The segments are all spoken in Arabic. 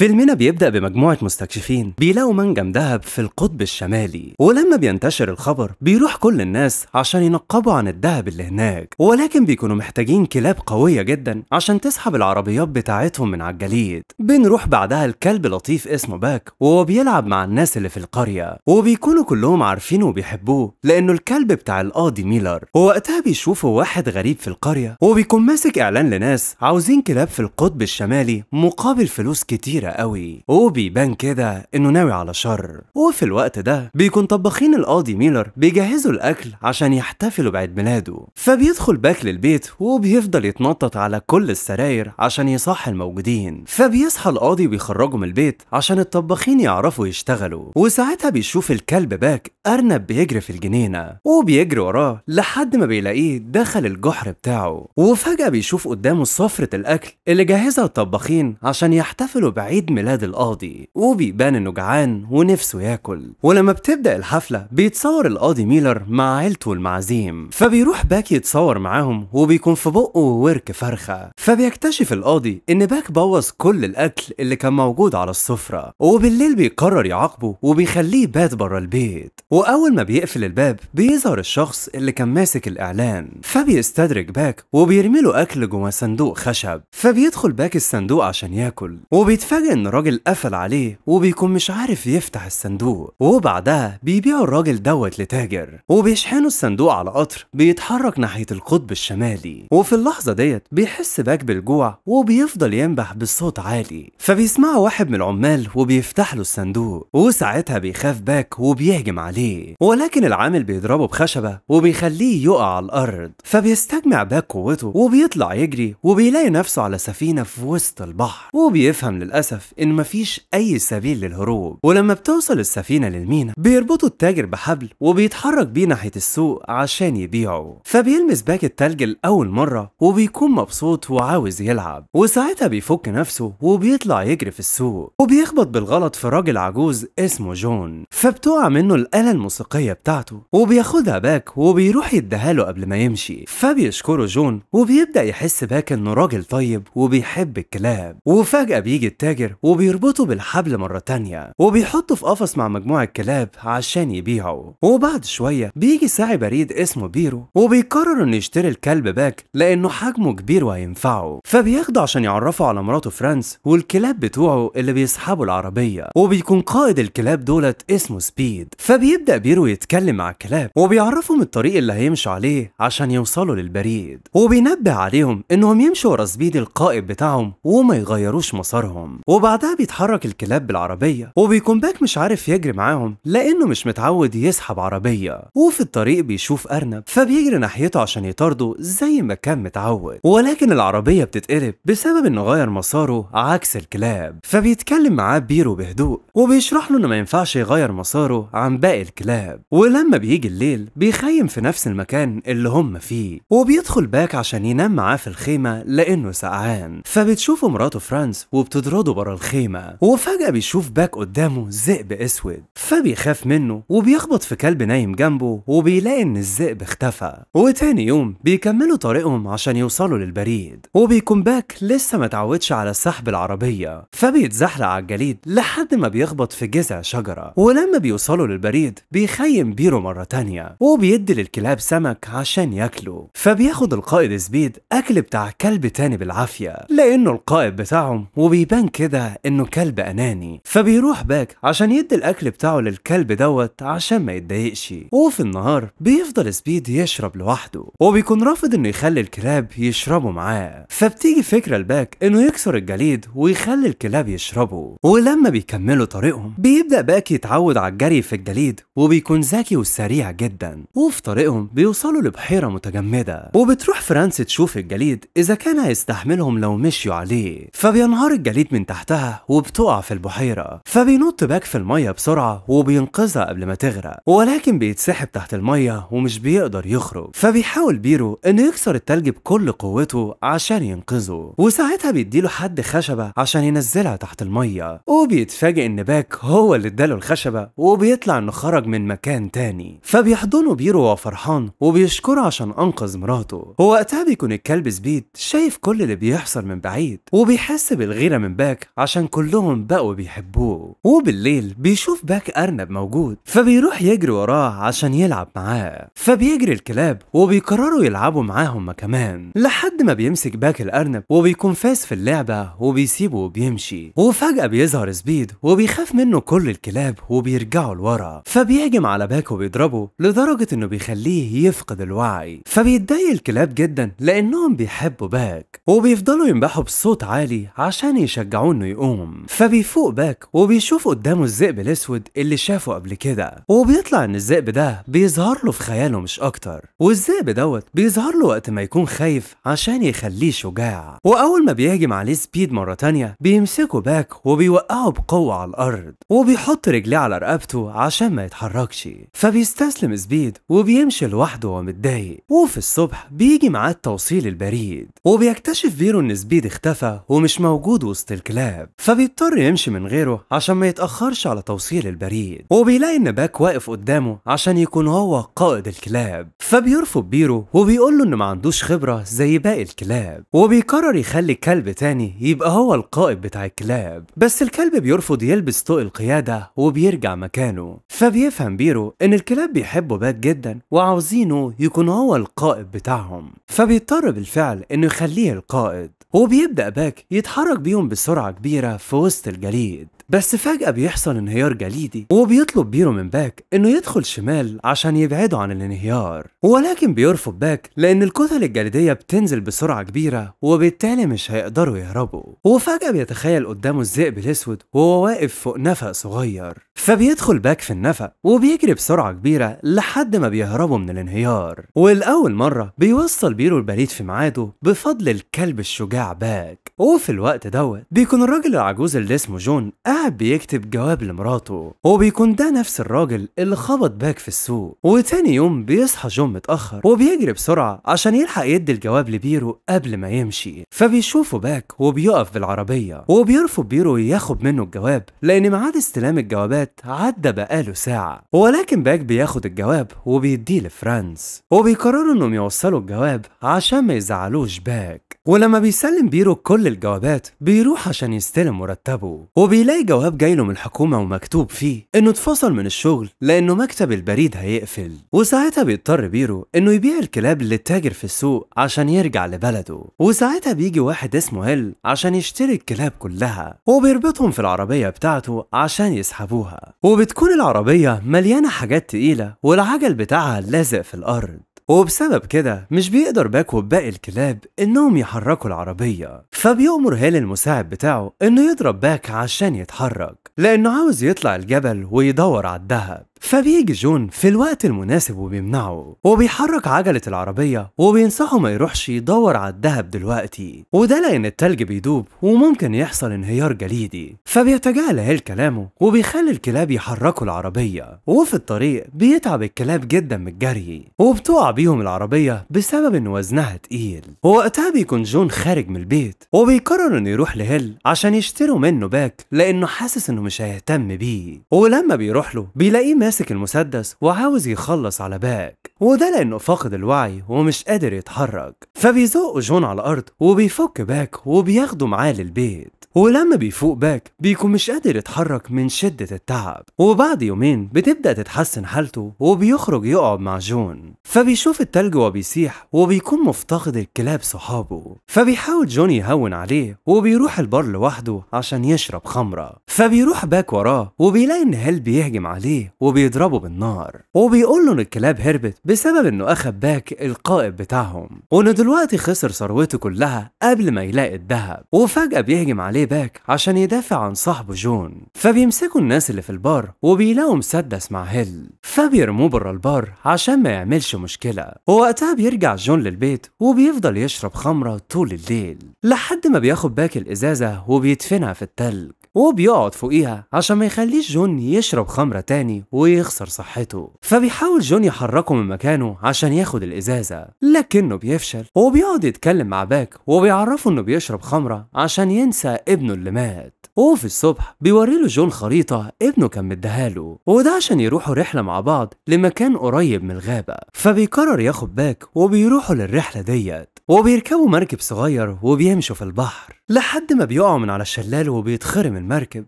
فيلمنا بيبدأ بمجموعة مستكشفين بيلاقوا منجم ذهب في القطب الشمالي ولما بينتشر الخبر بيروح كل الناس عشان ينقبوا عن الذهب اللي هناك ولكن بيكونوا محتاجين كلاب قوية جدا عشان تسحب العربيات بتاعتهم من على الجليد بنروح بعدها لكلب لطيف اسمه باك وهو بيلعب مع الناس اللي في القرية وبيكونوا كلهم عارفينه وبيحبوه لأنه الكلب بتاع القاضي ميلر ووقتها بيشوفوا واحد غريب في القرية وبيكون ماسك إعلان لناس عاوزين كلاب في القطب الشمالي مقابل فلوس كتيرة قوي وبيبان كده انه ناوي على شر وفي الوقت ده بيكون طباخين القاضي ميلر بيجهزوا الاكل عشان يحتفلوا بعيد ميلاده فبيدخل باك للبيت وبيفضل يتنطط على كل السراير عشان يصحي الموجودين فبيصحى القاضي وبيخرجه من البيت عشان الطباخين يعرفوا يشتغلوا وساعتها بيشوف الكلب باك ارنب بيجري في الجنينه وبيجري وراه لحد ما بيلاقيه دخل الجحر بتاعه وفجاه بيشوف قدامه صفره الاكل اللي جهزها الطباخين عشان يحتفلوا بعيد عيد ميلاد القاضي وبيبان انه جعان ونفسه ياكل ولما بتبدا الحفله بيتصور القاضي ميلر مع عيلته والمعازيم فبيروح باك يتصور معاهم وبيكون في بقه ورك فرخه فبيكتشف القاضي ان باك بوظ كل الاكل اللي كان موجود على السفره وبالليل بيقرر يعاقبه وبيخليه بات بره البيت واول ما بيقفل الباب بيظهر الشخص اللي كان ماسك الاعلان فبيستدرج باك وبيرمي له اكل جوه صندوق خشب فبيدخل باك الصندوق عشان ياكل وبيتفاجئ الحاجة إن الراجل قفل عليه وبيكون مش عارف يفتح الصندوق وبعدها بيبيعوا الراجل دوت لتاجر وبيشحنوا الصندوق على قطر بيتحرك ناحية القطب الشمالي وفي اللحظة ديت بيحس باك بالجوع وبيفضل ينبح بصوت عالي فبيسمعه واحد من العمال وبيفتح له الصندوق وساعتها بيخاف باك وبيهجم عليه ولكن العامل بيضربه بخشبة وبيخليه يقع على الأرض فبيستجمع باك قوته وبيطلع يجري وبيلاقي نفسه على سفينة في وسط البحر وبيفهم للأسف للأسف إن مفيش أي سبيل للهروب ولما بتوصل السفينة للمينا بيربطوا التاجر بحبل وبيتحرك بيه ناحية السوق عشان يبيعه فبيلمس باك التلج لأول مرة وبيكون مبسوط وعاوز يلعب وساعتها بيفك نفسه وبيطلع يجري في السوق وبيخبط بالغلط في راجل عجوز اسمه جون فبتقع منه الآلة الموسيقية بتاعته وبياخدها باك وبيروح يديها له قبل ما يمشي فبيشكره جون وبيبدأ يحس باك إنه راجل طيب وبيحب الكلاب وفجأة بيجي التاجر الحجر وبيربطه بالحبل مرة تانية وبيحطه في قفص مع مجموعة كلاب عشان يبيعه وبعد شوية بيجي ساعي بريد اسمه بيرو وبيقرر انه يشتري الكلب باك لانه حجمه كبير وهينفعه فبياخده عشان يعرفه على مراته فرانس والكلاب بتوعه اللي بيسحبوا العربية وبيكون قائد الكلاب دولت اسمه سبيد فبيبدأ بيرو يتكلم مع الكلاب وبيعرفهم الطريق اللي هيمشوا عليه عشان يوصلوا للبريد وبينبه عليهم انهم يمشوا ورا سبيد القائد بتاعهم وما يغيروش مسارهم وبعدها بيتحرك الكلاب بالعربيه وبيكون باك مش عارف يجري معاهم لانه مش متعود يسحب عربيه وفي الطريق بيشوف ارنب فبيجري ناحيته عشان يطارده زي ما كان متعود ولكن العربيه بتتقلب بسبب انه غير مساره عكس الكلاب فبيتكلم معاه بيرو بهدوء وبيشرح له انه ما ينفعش يغير مساره عن باقي الكلاب ولما بيجي الليل بيخيم في نفس المكان اللي هم فيه وبيدخل باك عشان ينام معاه في الخيمه لانه سقعان فبتشوفه مراته فرانس وبتطرده برا الخيمة وفجأة بيشوف باك قدامه ذئب اسود فبيخاف منه وبيخبط في كلب نايم جنبه وبيلاقي ان الذئب اختفى وتاني يوم بيكملوا طريقهم عشان يوصلوا للبريد وبيكون باك لسه متعودش على السحب العربية فبيتزحلق على الجليد لحد ما بيخبط في جذع شجرة ولما بيوصلوا للبريد بيخيم بيرو مرة تانية وبيدي للكلاب سمك عشان ياكلوا فبياخد القائد سبيد اكل بتاع كلب تاني بالعافية لانه القائد بتاعهم وبيبان كده كده انه كلب اناني فبيروح باك عشان يدي الاكل بتاعه للكلب دوت عشان ما يتضايقش وفي النهار بيفضل سبيد يشرب لوحده وبيكون رافض انه يخلي الكلاب يشربوا معاه فبتيجي فكره لباك انه يكسر الجليد ويخلي الكلاب يشربوا ولما بيكملوا طريقهم بيبدا باك يتعود على الجري في الجليد وبيكون ذكي وسريع جدا وفي طريقهم بيوصلوا لبحيره متجمده وبتروح فرانس تشوف الجليد اذا كان هيستحملهم لو مشيوا عليه فبينهار الجليد من تحت تحتها وبتقع في البحيرة فبينط باك في المية بسرعة وبينقذها قبل ما تغرق ولكن بيتسحب تحت المية ومش بيقدر يخرج فبيحاول بيرو انه يكسر التلج بكل قوته عشان ينقذه وساعتها بيديله حد خشبة عشان ينزلها تحت المية وبيتفاجئ ان باك هو اللي اداله الخشبة وبيطلع انه خرج من مكان تاني فبيحضنه بيرو وهو فرحان وبيشكره عشان انقذ مراته ووقتها بيكون الكلب سبيد شايف كل اللي بيحصل من بعيد وبيحس بالغيرة من باك عشان كلهم بقوا بيحبوه وبالليل بيشوف باك أرنب موجود فبيروح يجري وراه عشان يلعب معاه فبيجري الكلاب وبيقرروا يلعبوا معاه هما كمان لحد ما بيمسك باك الأرنب وبيكون فاز في اللعبة وبيسيبه وبيمشي وفجأة بيظهر سبيد وبيخاف منه كل الكلاب وبيرجعوا لورا فبيهجم على باك وبيضربه لدرجة إنه بيخليه يفقد الوعي فبيتضايق الكلاب جدا لأنهم بيحبوا باك وبيفضلوا ينبحوا بصوت عالي عشان يشجعوه انه يقوم فبيفوق باك وبيشوف قدامه الذئب الاسود اللي شافه قبل كده وبيطلع ان الذئب ده بيظهر له في خياله مش اكتر والذئب دوت بيظهر له وقت ما يكون خايف عشان يخليه شجاع واول ما بيهجم عليه سبيد مره تانية بيمسكه باك وبيوقعه بقوه على الارض وبيحط رجليه على رقبته عشان ما يتحركش فبيستسلم سبيد وبيمشي لوحده ومتضايق وفي الصبح بيجي معاه التوصيل البريد وبيكتشف بيرو ان سبيد اختفى ومش موجود وسط الكلاب الكلاب فبيضطر يمشي من غيره عشان ما يتأخرش على توصيل البريد وبيلاقي إن باك واقف قدامه عشان يكون هو قائد الكلاب فبيرفض بيرو وبيقول له ان ما عندوش خبرة زي باقي الكلاب وبيقرر يخلي كلب تاني يبقى هو القائد بتاع الكلاب بس الكلب بيرفض يلبس طوق القيادة وبيرجع مكانه فبيفهم بيرو إن الكلاب بيحبوا باك جدا وعاوزينه يكون هو القائد بتاعهم فبيضطر بالفعل إنه يخليه القائد وبيبدأ باك يتحرك بيهم بسرعة كبيرة في وسط الجليد بس فجأة بيحصل انهيار جليدي وبيطلب بيرو من باك انه يدخل شمال عشان يبعده عن الانهيار ولكن بيرفض باك لان الكتل الجليدية بتنزل بسرعة كبيرة وبالتالي مش هيقدروا يهربوا وفجأة بيتخيل قدامه الذئب الاسود وهو واقف فوق نفق صغير فبيدخل باك في النفق وبيجري بسرعة كبيرة لحد ما بيهربوا من الانهيار والأول مرة بيوصل بيرو البريد في ميعاده بفضل الكلب الشجاع باك وفي الوقت دوت بيكون الراجل العجوز اللي اسمه جون قاعد بيكتب جواب لمراته وبيكون ده نفس الراجل اللي خبط باك في السوق وتاني يوم بيصحى جون متأخر وبيجري بسرعة عشان يلحق يدي الجواب لبيرو قبل ما يمشي فبيشوفه باك وبيقف بالعربية وبيرفض بيرو ياخد منه الجواب لأن ميعاد استلام الجوابات عدى بقاله ساعة ولكن باك بياخد الجواب وبيديه لفرانس وبيقرروا انهم يوصلوا الجواب عشان ما يزعلوش باك ولما بيسلم بيرو كل الجوابات بيروح عشان يستلم مرتبه وبيلاقي جواب له من الحكومة ومكتوب فيه إنه اتفصل من الشغل لأنه مكتب البريد هيقفل وساعتها بيضطر بيرو إنه يبيع الكلاب للتاجر في السوق عشان يرجع لبلده وساعتها بيجي واحد اسمه هيل عشان يشتري الكلاب كلها وبيربطهم في العربية بتاعته عشان يسحبوها وبتكون العربية مليانة حاجات تقيلة والعجل بتاعها لازق في الأرض وبسبب كده مش بيقدر باكو وباقي الكلاب انهم يحركوا العربيه فبيأمر هيل المساعد بتاعه انه يضرب باك عشان يتحرك لانه عاوز يطلع الجبل ويدور على الدهب فبيجي جون في الوقت المناسب وبيمنعه وبيحرك عجلة العربية وبينصحه ما يروحش يدور على الذهب دلوقتي وده لأن التلج بيدوب وممكن يحصل انهيار جليدي فبيتجاهل هيل كلامه وبيخلي الكلاب يحركوا العربية وفي الطريق بيتعب الكلاب جدا من الجري وبتقع بيهم العربية بسبب ان وزنها تقيل ووقتها بيكون جون خارج من البيت وبيقرر انه يروح لهيل عشان يشتروا منه باك لأنه حاسس انه مش هيهتم بيه ولما بيروح له بيلاقيه ماسك المسدس وعاوز يخلص على باك وده لأنه فاقد الوعي ومش قادر يتحرك فبيزقه جون على الأرض وبيفك باك وبياخده معاه للبيت ولما بيفوق باك بيكون مش قادر يتحرك من شدة التعب وبعد يومين بتبدأ تتحسن حالته وبيخرج يقعد مع جون فبيشوف التلج وبيسيح وبيكون مفتقد الكلاب صحابه فبيحاول جون يهون عليه وبيروح البار لوحده عشان يشرب خمرة فبيروح باك وراه وبيلاقي إن هيل بيهجم عليه وبي وبيضربوا بالنار وبيقول له ان الكلاب هربت بسبب انه اخذ باك القائد بتاعهم وانه دلوقتي خسر ثروته كلها قبل ما يلاقي الذهب وفجأة بيهجم عليه باك عشان يدافع عن صاحبه جون فبيمسكوا الناس اللي في البار وبيلاقوا مسدس مع هيل فبيرموه بره البار عشان ما يعملش مشكلة ووقتها بيرجع جون للبيت وبيفضل يشرب خمرة طول الليل لحد ما بياخد باك الإزازة وبيدفنها في التلج وبيقعد فوقيها عشان ما يخليش جون يشرب خمرة تاني ويخسر صحته فبيحاول جون يحركه من مكانه عشان ياخد الإزازة لكنه بيفشل وبيقعد يتكلم مع باك وبيعرفه إنه بيشرب خمرة عشان ينسى ابنه اللي مات وفي الصبح بيوريله جون خريطة ابنه كان مدهاله وده عشان يروحوا رحلة مع بعض لمكان قريب من الغابة فبيقرر ياخد باك وبيروحوا للرحلة ديت وبيركبوا مركب صغير وبيمشوا في البحر لحد ما بيقعوا من على الشلال وبيتخرم المركب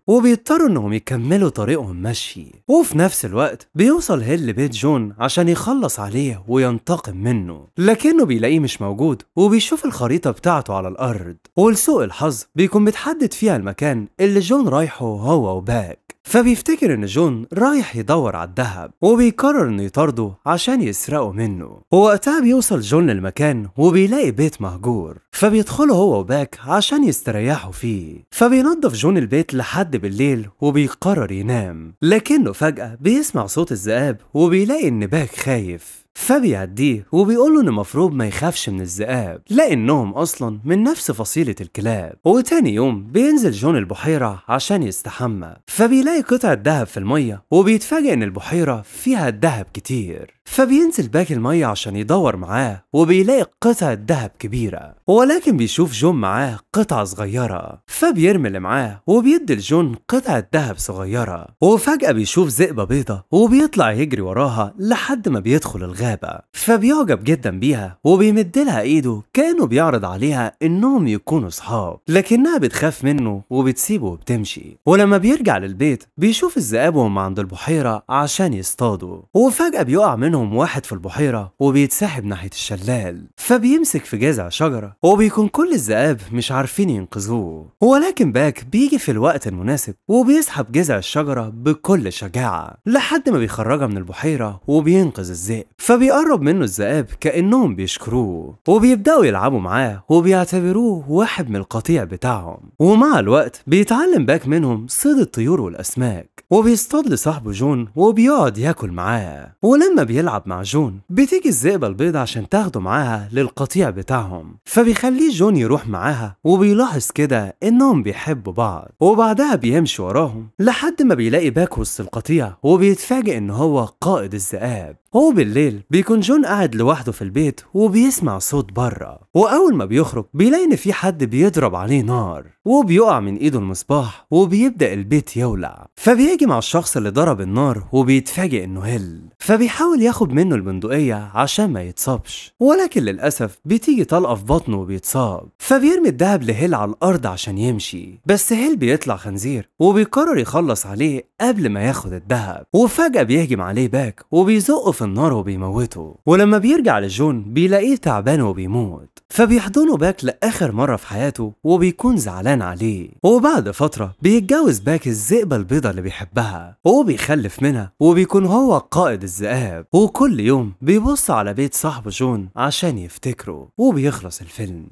وبيضطروا انهم يكملوا طريقهم مشي وفي نفس الوقت بيوصل هيل لبيت جون عشان يخلص عليه وينتقم منه لكنه بيلاقيه مش موجود وبيشوف الخريطة بتاعته على الأرض ولسوء الحظ بيكون متحدد فيها المكان اللي جون رايحه هو وباك فبيفتكر ان جون رايح يدور على الذهب وبيقرر انه يطارده عشان يسرقه منه ووقتها بيوصل جون للمكان وبيلاقي بيت مهجور فبيدخله هو وباك عشان يستريحوا فيه فبينظف جون البيت لحد بالليل وبيقرر ينام لكنه فجأة بيسمع صوت الذئاب وبيلاقي ان باك خايف فبيعديه وبيقول له إن المفروض ما يخافش من الذئاب لأنهم أصلا من نفس فصيلة الكلاب وتاني يوم بينزل جون البحيرة عشان يستحمى فبيلاقي قطعة ذهب في المية وبيتفاجئ إن البحيرة فيها ذهب كتير فبينزل باك المية عشان يدور معاه وبيلاقي قطعة ذهب كبيرة ولكن بيشوف جون معاه قطعة صغيرة فبيرمي اللي معاه وبيدي لجون قطعة ذهب صغيرة وفجأة بيشوف ذئبة بيضة وبيطلع يجري وراها لحد ما بيدخل الغابة فبيعجب جدا بيها وبيمدلها ايده كانه بيعرض عليها انهم يكونوا صحاب لكنها بتخاف منه وبتسيبه وبتمشي ولما بيرجع للبيت بيشوف الذئاب وهم عند البحيرة عشان يصطادوا وفجأة بيقع منه منهم واحد في البحيرة وبيتسحب ناحية الشلال فبيمسك في جذع شجرة وبيكون كل الذئاب مش عارفين ينقذوه ولكن باك بيجي في الوقت المناسب وبيسحب جذع الشجرة بكل شجاعة لحد ما بيخرجها من البحيرة وبينقذ الذئب فبيقرب منه الذئاب كأنهم بيشكروه وبيبدأوا يلعبوا معاه وبيعتبروه واحد من القطيع بتاعهم ومع الوقت بيتعلم باك منهم صيد الطيور والأسماك وبيصطاد لصاحبه جون وبيقعد ياكل معاه ولما بي يلعب مع جون بتيجي الذئبة البيضة عشان تاخده معاها للقطيع بتاعهم فبيخليه جون يروح معاها وبيلاحظ كده انهم بيحبوا بعض وبعدها بيمشي وراهم لحد ما بيلاقي باك وسط القطيع وبيتفاجئ ان هو قائد الذئاب هو بالليل بيكون جون قاعد لوحده في البيت وبيسمع صوت بره وأول ما بيخرج بيلاقي إن في حد بيضرب عليه نار وبيقع من إيده المصباح وبيبدأ البيت يولع فبيجي مع الشخص اللي ضرب النار وبيتفاجئ إنه هل فبيحاول ياخد منه البندقية عشان ما يتصابش ولكن للأسف بتيجي طلقة في بطنه وبيتصاب فبيرمي الدهب لهيل على الأرض عشان يمشي بس هيل بيطلع خنزير وبيقرر يخلص عليه قبل ما ياخد الدهب وفجأة بيهجم عليه باك وبيزقه في في النار وبيموته ولما بيرجع لجون بيلاقيه تعبان وبيموت فبيحضنه باك لآخر مرة في حياته وبيكون زعلان عليه وبعد فترة بيتجوز باك الذئبة البيضة اللي بيحبها وبيخلف منها وبيكون هو قائد الذئاب وكل يوم بيبص على بيت صاحبه جون عشان يفتكره وبيخلص الفيلم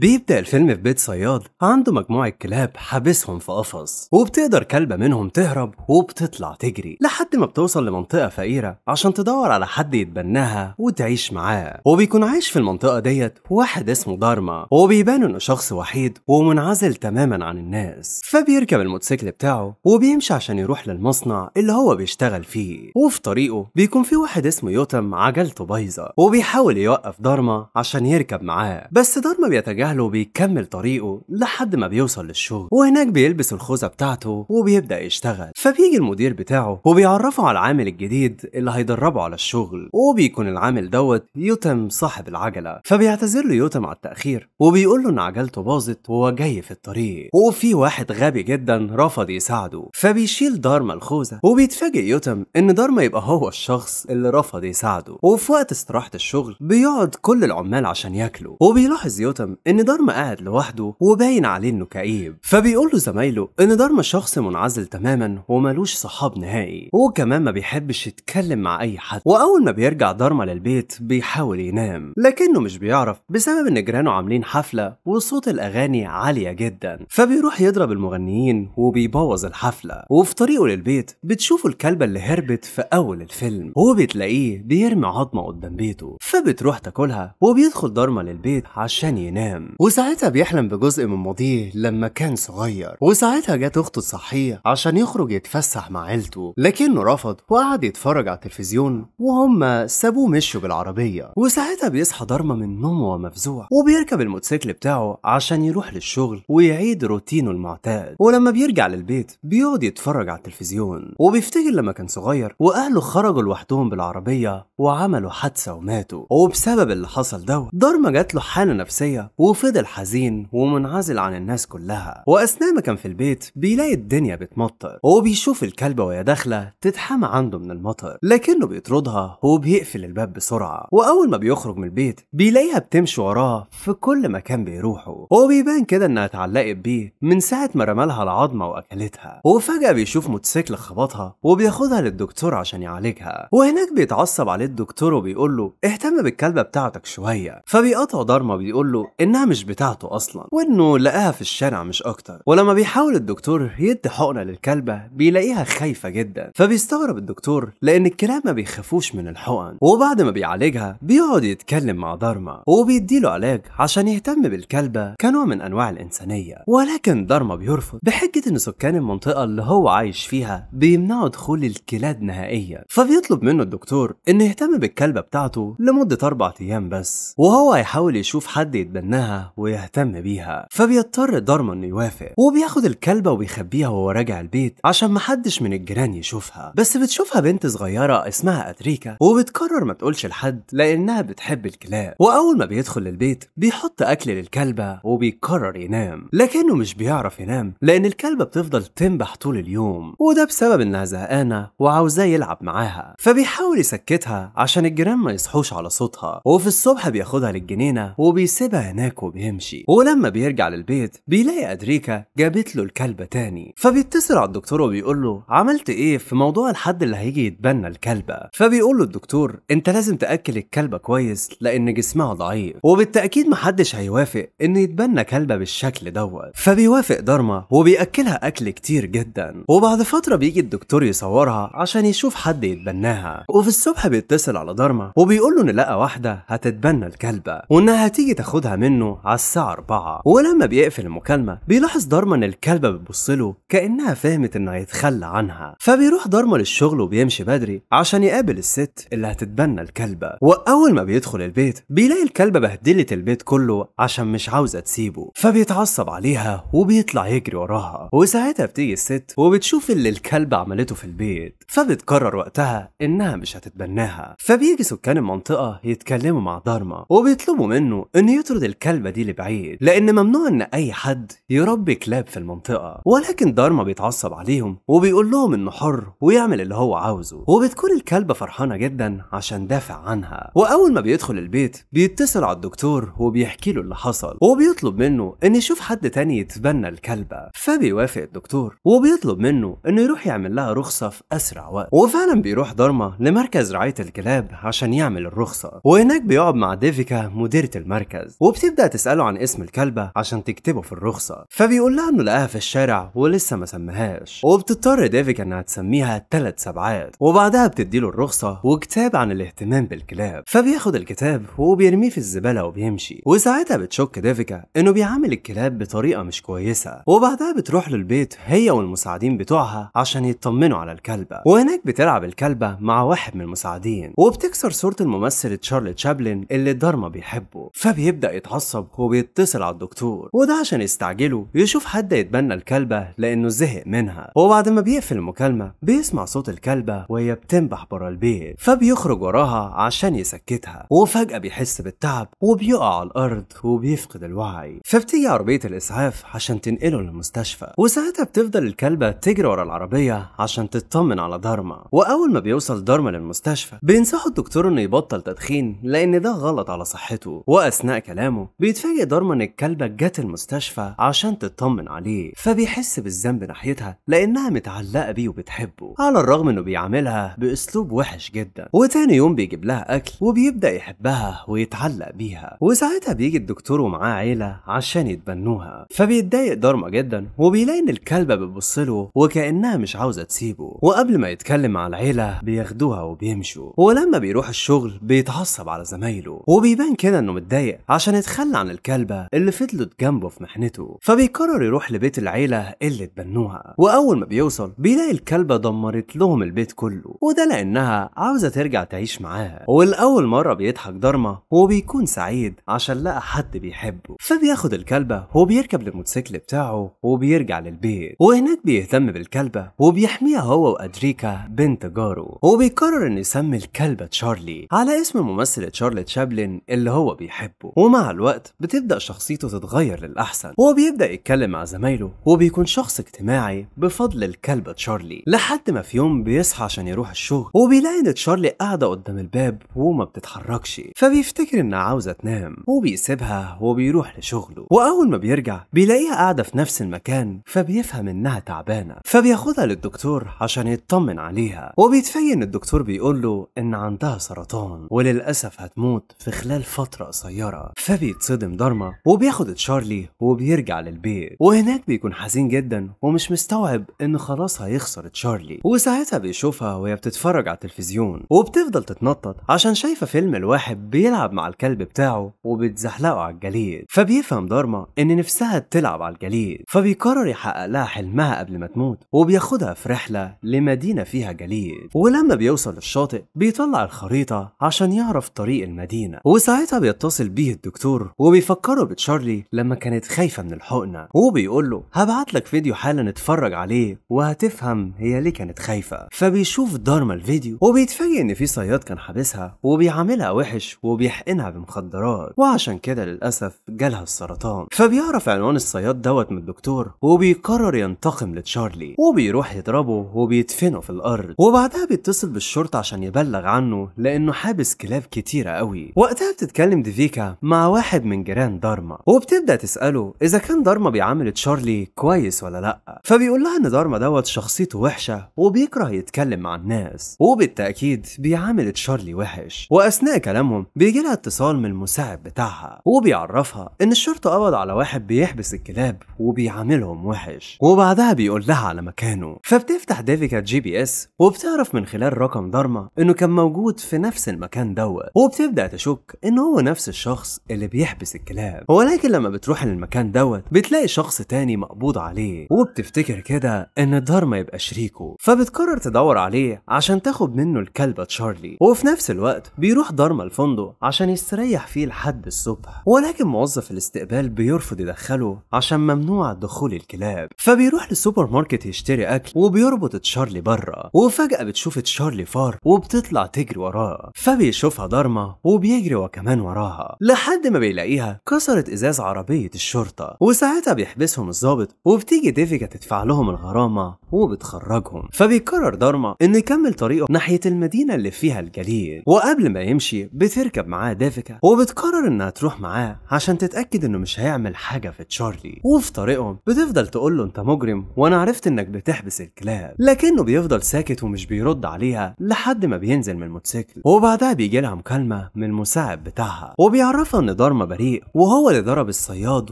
بيبدأ الفيلم في بيت صياد عنده مجموعة كلاب حابسهم في قفص وبتقدر كلبة منهم تهرب وبتطلع تجري لحد ما بتوصل لمنطقة فقيرة عشان تدور على حد يتبناها وتعيش معاه وبيكون عايش في المنطقة ديت واحد اسمه دارما وبيبان انه شخص وحيد ومنعزل تماما عن الناس فبيركب الموتوسيكل بتاعه وبيمشي عشان يروح للمصنع اللي هو بيشتغل فيه وفي طريقه بيكون في واحد اسمه يوتم عجلته بايظة وبيحاول يوقف دارما عشان يركب معاه بس دارما بيتجاهل أهله وبيكمل طريقه لحد ما بيوصل للشغل وهناك بيلبس الخوذة بتاعته وبيبدأ يشتغل فبيجي المدير بتاعه وبيعرفه على العامل الجديد اللي هيدربه على الشغل وبيكون العامل دوت يوتم صاحب العجلة فبيعتذر له يوتم على التأخير وبيقول له إن عجلته باظت وهو جاي في الطريق وفي واحد غبي جدا رفض يساعده فبيشيل دارما الخوذة وبيتفاجئ يوتم إن دارما يبقى هو الشخص اللي رفض يساعده وفي وقت استراحة الشغل بيقعد كل العمال عشان ياكلوا وبيلاحظ يوتم إن ان دارما قاعد لوحده وباين عليه انه كئيب فبيقول له زمايله ان دارما شخص منعزل تماما وملوش صحاب نهائي وكمان ما بيحبش يتكلم مع اي حد واول ما بيرجع دارما للبيت بيحاول ينام لكنه مش بيعرف بسبب ان جيرانه عاملين حفله وصوت الاغاني عاليه جدا فبيروح يضرب المغنيين وبيبوظ الحفله وفي طريقه للبيت بتشوفوا الكلبه اللي هربت في اول الفيلم هو بتلاقيه بيرمي عظمه قدام بيته فبتروح تاكلها وبيدخل دارما للبيت عشان ينام وساعتها بيحلم بجزء من ماضيه لما كان صغير وساعتها جت أخته الصحيه عشان يخرج يتفسح مع عيلته لكنه رفض وقعد يتفرج على التلفزيون وهم سابوه مشوا بالعربية وساعتها بيصحى ضرمة من نومه ومفزوع وبيركب الموتوسيكل بتاعه عشان يروح للشغل ويعيد روتينه المعتاد ولما بيرجع للبيت بيقعد يتفرج على التلفزيون وبيفتكر لما كان صغير وأهله خرجوا لوحدهم بالعربية وعملوا حادثة وماتوا وبسبب اللي حصل دوت ضرمة جات له حالة نفسية وفضل حزين ومنعزل عن الناس كلها وأثناء ما كان في البيت بيلاقي الدنيا بتمطر وبيشوف الكلبة وهي داخلة تتحمى عنده من المطر لكنه بيطردها وبيقفل الباب بسرعة وأول ما بيخرج من البيت بيلاقيها بتمشي وراه في كل مكان بيروحه وبيبان كده إنها اتعلقت بيه من ساعة ما رمالها العظمة وأكلتها وفجأة بيشوف موتوسيكل خبطها وبياخدها للدكتور عشان يعالجها وهناك بيتعصب عليه الدكتور وبيقول له اهتم بالكلبة بتاعتك شوية فبيقطع ضرمة بيقول له إنها البرنامج بتاعته أصلا وإنه لقاها في الشارع مش أكتر ولما بيحاول الدكتور يدي حقنة للكلبة بيلاقيها خايفة جدا فبيستغرب الدكتور لأن الكلاب ما بيخافوش من الحقن وبعد ما بيعالجها بيقعد يتكلم مع دارما وبيديله علاج عشان يهتم بالكلبة كنوع من أنواع الإنسانية ولكن دارما بيرفض بحجة إن سكان المنطقة اللي هو عايش فيها بيمنعوا دخول الكلاب نهائيا فبيطلب منه الدكتور إنه يهتم بالكلبة بتاعته لمدة أربع أيام بس وهو هيحاول يشوف حد يتبناها ويهتم بيها فبيضطر دارما انه يوافق وبياخد الكلبة وبيخبيها وهو راجع البيت عشان محدش من الجيران يشوفها بس بتشوفها بنت صغيرة اسمها أدريكا وبتقرر ما تقولش لحد لأنها بتحب الكلاب وأول ما بيدخل البيت بيحط أكل للكلبة وبيقرر ينام لكنه مش بيعرف ينام لأن الكلبة بتفضل تنبح طول اليوم وده بسبب إنها زهقانة وعاوزاه يلعب معاها فبيحاول يسكتها عشان الجيران ما يصحوش على صوتها وفي الصبح بياخدها للجنينة وبيسيبها هناك وبيمشي ولما بيرجع للبيت بيلاقي أدريكا جابت له الكلبة تاني فبيتصل على الدكتور وبيقول له عملت إيه في موضوع الحد اللي هيجي يتبنى الكلبة فبيقول له الدكتور أنت لازم تأكل الكلبة كويس لأن جسمها ضعيف وبالتأكيد محدش هيوافق إن يتبنى كلبة بالشكل دوت فبيوافق دارما وبيأكلها أكل كتير جدا وبعد فترة بيجي الدكتور يصورها عشان يشوف حد يتبناها وفي الصبح بيتصل على دارما وبيقول له إن لقى واحدة هتتبنى الكلبة وإنها هتيجي تاخدها منه منه على الساعة 4 ولما بيقفل المكالمة بيلاحظ دارمان الكلبة بتبصله كأنها فهمت إنه هيتخلى عنها فبيروح دارمان الشغل وبيمشي بدري عشان يقابل الست اللي هتتبنى الكلبة وأول ما بيدخل البيت بيلاقي الكلبة بهدلت البيت كله عشان مش عاوزة تسيبه فبيتعصب عليها وبيطلع يجري وراها وساعتها بتيجي الست وبتشوف اللي الكلبة عملته في البيت فبتقرر وقتها إنها مش هتتبناها فبيجي سكان المنطقة يتكلموا مع دارما وبيطلبوا منه إنه يطرد الكلبة الكلبة دي لبعيد لأن ممنوع إن أي حد يربي كلاب في المنطقة ولكن دارما بيتعصب عليهم وبيقول لهم إنه حر ويعمل اللي هو عاوزه وبتكون الكلبة فرحانة جدا عشان دافع عنها وأول ما بيدخل البيت بيتصل على الدكتور وبيحكي له اللي حصل وبيطلب منه إن يشوف حد تاني يتبنى الكلبة فبيوافق الدكتور وبيطلب منه إنه يروح يعمل لها رخصة في أسرع وقت وفعلا بيروح دارما لمركز رعاية الكلاب عشان يعمل الرخصة وهناك بيقعد مع ديفيكا مديرة المركز وبتبدأ تسأله عن اسم الكلبة عشان تكتبه في الرخصة فبيقول لها انه لقاها في الشارع ولسه ما سمهاش وبتضطر ديفيك انها تسميها ثلاث سبعات وبعدها بتديله الرخصة وكتاب عن الاهتمام بالكلاب فبياخد الكتاب وبيرميه في الزبالة وبيمشي وساعتها بتشك ديفيكا انه بيعامل الكلاب بطريقة مش كويسة وبعدها بتروح للبيت هي والمساعدين بتوعها عشان يطمنوا على الكلبة وهناك بتلعب الكلبة مع واحد من المساعدين وبتكسر صورة الممثل تشارلي تشابلن اللي الدارما بيحبه فبيبدأ يتعصب بيتعصب وبيتصل على الدكتور وده عشان يستعجله يشوف حد يتبنى الكلبة لأنه زهق منها وبعد ما بيقفل المكالمة بيسمع صوت الكلبة وهي بتنبح برا البيت فبيخرج وراها عشان يسكتها وفجأة بيحس بالتعب وبيقع على الأرض وبيفقد الوعي فبتيجي عربية الإسعاف عشان تنقله للمستشفى وساعتها بتفضل الكلبة تجري ورا العربية عشان تطمن على دارما وأول ما بيوصل دارما للمستشفى بينصحه الدكتور إنه يبطل تدخين لأن ده غلط على صحته وأثناء كلامه بيتفاجئ دارمان الكلبة جت المستشفى عشان تطمن عليه فبيحس بالذنب ناحيتها لأنها متعلقة بيه وبتحبه على الرغم إنه بيعاملها بأسلوب وحش جدا وتاني يوم بيجيب لها أكل وبيبدأ يحبها ويتعلق بيها وساعتها بيجي الدكتور ومعاه عيلة عشان يتبنوها فبيتضايق دارما جدا وبيلاقي إن الكلبة بتبص له وكأنها مش عاوزة تسيبه وقبل ما يتكلم مع العيلة بياخدوها وبيمشوا ولما بيروح الشغل بيتعصب على زمايله وبيبان كده إنه متضايق عشان اتخلى تتخلى عن الكلبة اللي فضلت جنبه في محنته فبيقرر يروح لبيت العيلة اللي اتبنوها وأول ما بيوصل بيلاقي الكلبة دمرت لهم البيت كله وده لأنها عاوزة ترجع تعيش معاها والأول مرة بيضحك دارما وبيكون سعيد عشان لقى حد بيحبه فبياخد الكلبة وبيركب للموتوسيكل بتاعه وبيرجع للبيت وهناك بيهتم بالكلبة وبيحميها هو وأدريكا بنت جاره وبيقرر إنه يسمي الكلبة تشارلي على اسم ممثلة تشارلي تشابلن اللي هو بيحبه ومع الوقت الوقت بتبدأ شخصيته تتغير للأحسن هو بيبدأ يتكلم مع زمايله هو بيكون شخص اجتماعي بفضل الكلب تشارلي لحد ما في يوم بيصحى عشان يروح الشغل هو بيلاقي ان تشارلي قاعدة قدام الباب وما بتتحركش فبيفتكر انها عاوزة تنام هو بيسيبها وبيروح لشغله وأول ما بيرجع بيلاقيها قاعدة في نفس المكان فبيفهم انها تعبانة فبياخدها للدكتور عشان يطمن عليها وبيتفاجئ ان الدكتور بيقول له ان عندها سرطان وللأسف هتموت في خلال فترة قصيرة فبيتصدم بينصدم دارما وبياخد تشارلي وبيرجع للبيت وهناك بيكون حزين جدا ومش مستوعب إنه خلاص هيخسر تشارلي وساعتها بيشوفها وهي بتتفرج على التلفزيون وبتفضل تتنطط عشان شايفة فيلم الواحد بيلعب مع الكلب بتاعه وبتزحلقه على الجليد فبيفهم دارما إن نفسها تلعب على الجليد فبيقرر يحقق لها حلمها قبل ما تموت وبياخدها في رحلة لمدينة فيها جليد ولما بيوصل للشاطئ بيطلع الخريطة عشان يعرف طريق المدينة وساعتها بيتصل بيه الدكتور وبيفكروا بتشارلي لما كانت خايفة من الحقنة وبيقول له هبعت لك فيديو حالا نتفرج عليه وهتفهم هي ليه كانت خايفة فبيشوف دارما الفيديو وبيتفاجئ ان في صياد كان حابسها وبيعاملها وحش وبيحقنها بمخدرات وعشان كده للأسف جالها السرطان فبيعرف عنوان الصياد دوت من الدكتور وبيقرر ينتقم لتشارلي وبيروح يضربه وبيدفنه في الأرض وبعدها بيتصل بالشرطة عشان يبلغ عنه لأنه حابس كلاب كتيرة قوي وقتها بتتكلم ديفيكا مع واحد من جيران دارما وبتبدا تساله اذا كان دارما بيعامل تشارلي كويس ولا لا فبيقول لها ان دارما دوت شخصيته وحشه وبيكره يتكلم مع الناس وبالتاكيد بيعامل تشارلي وحش واثناء كلامهم بيجي لها اتصال من المساعد بتاعها وبيعرفها ان الشرطه قبض على واحد بيحبس الكلاب وبيعاملهم وحش وبعدها بيقول لها على مكانه فبتفتح ديفيكا جي بي اس وبتعرف من خلال رقم دارما انه كان موجود في نفس المكان دوت وبتبدا تشك ان هو نفس الشخص اللي بيحبس بتحبس الكلاب ولكن لما بتروح للمكان دوت بتلاقي شخص تاني مقبوض عليه وبتفتكر كده ان الدار ما يبقى شريكه فبتقرر تدور عليه عشان تاخد منه الكلبة تشارلي وفي نفس الوقت بيروح دارما الفندق عشان يستريح فيه لحد الصبح ولكن موظف الاستقبال بيرفض يدخله عشان ممنوع دخول الكلاب فبيروح للسوبر ماركت يشتري اكل وبيربط تشارلي بره وفجأة بتشوف تشارلي فار وبتطلع تجري وراه فبيشوفها دارما وبيجري وكمان وراها لحد ما بيلاقي بيلاقيها كسرت ازاز عربيه الشرطه وساعتها بيحبسهم الضابط وبتيجي ديفيكا تدفع لهم الغرامه وبتخرجهم فبيقرر دارما انه يكمل طريقه ناحيه المدينه اللي فيها الجليد وقبل ما يمشي بتركب معاه ديفيكا وبتقرر انها تروح معاه عشان تتاكد انه مش هيعمل حاجه في تشارلي وفي طريقهم بتفضل تقول له انت مجرم وانا عرفت انك بتحبس الكلاب لكنه بيفضل ساكت ومش بيرد عليها لحد ما بينزل من الموتوسيكل وبعدها بيجي لها مكالمه من المساعد بتاعها وبيعرفها ان دارما بريء وهو اللي ضرب الصياد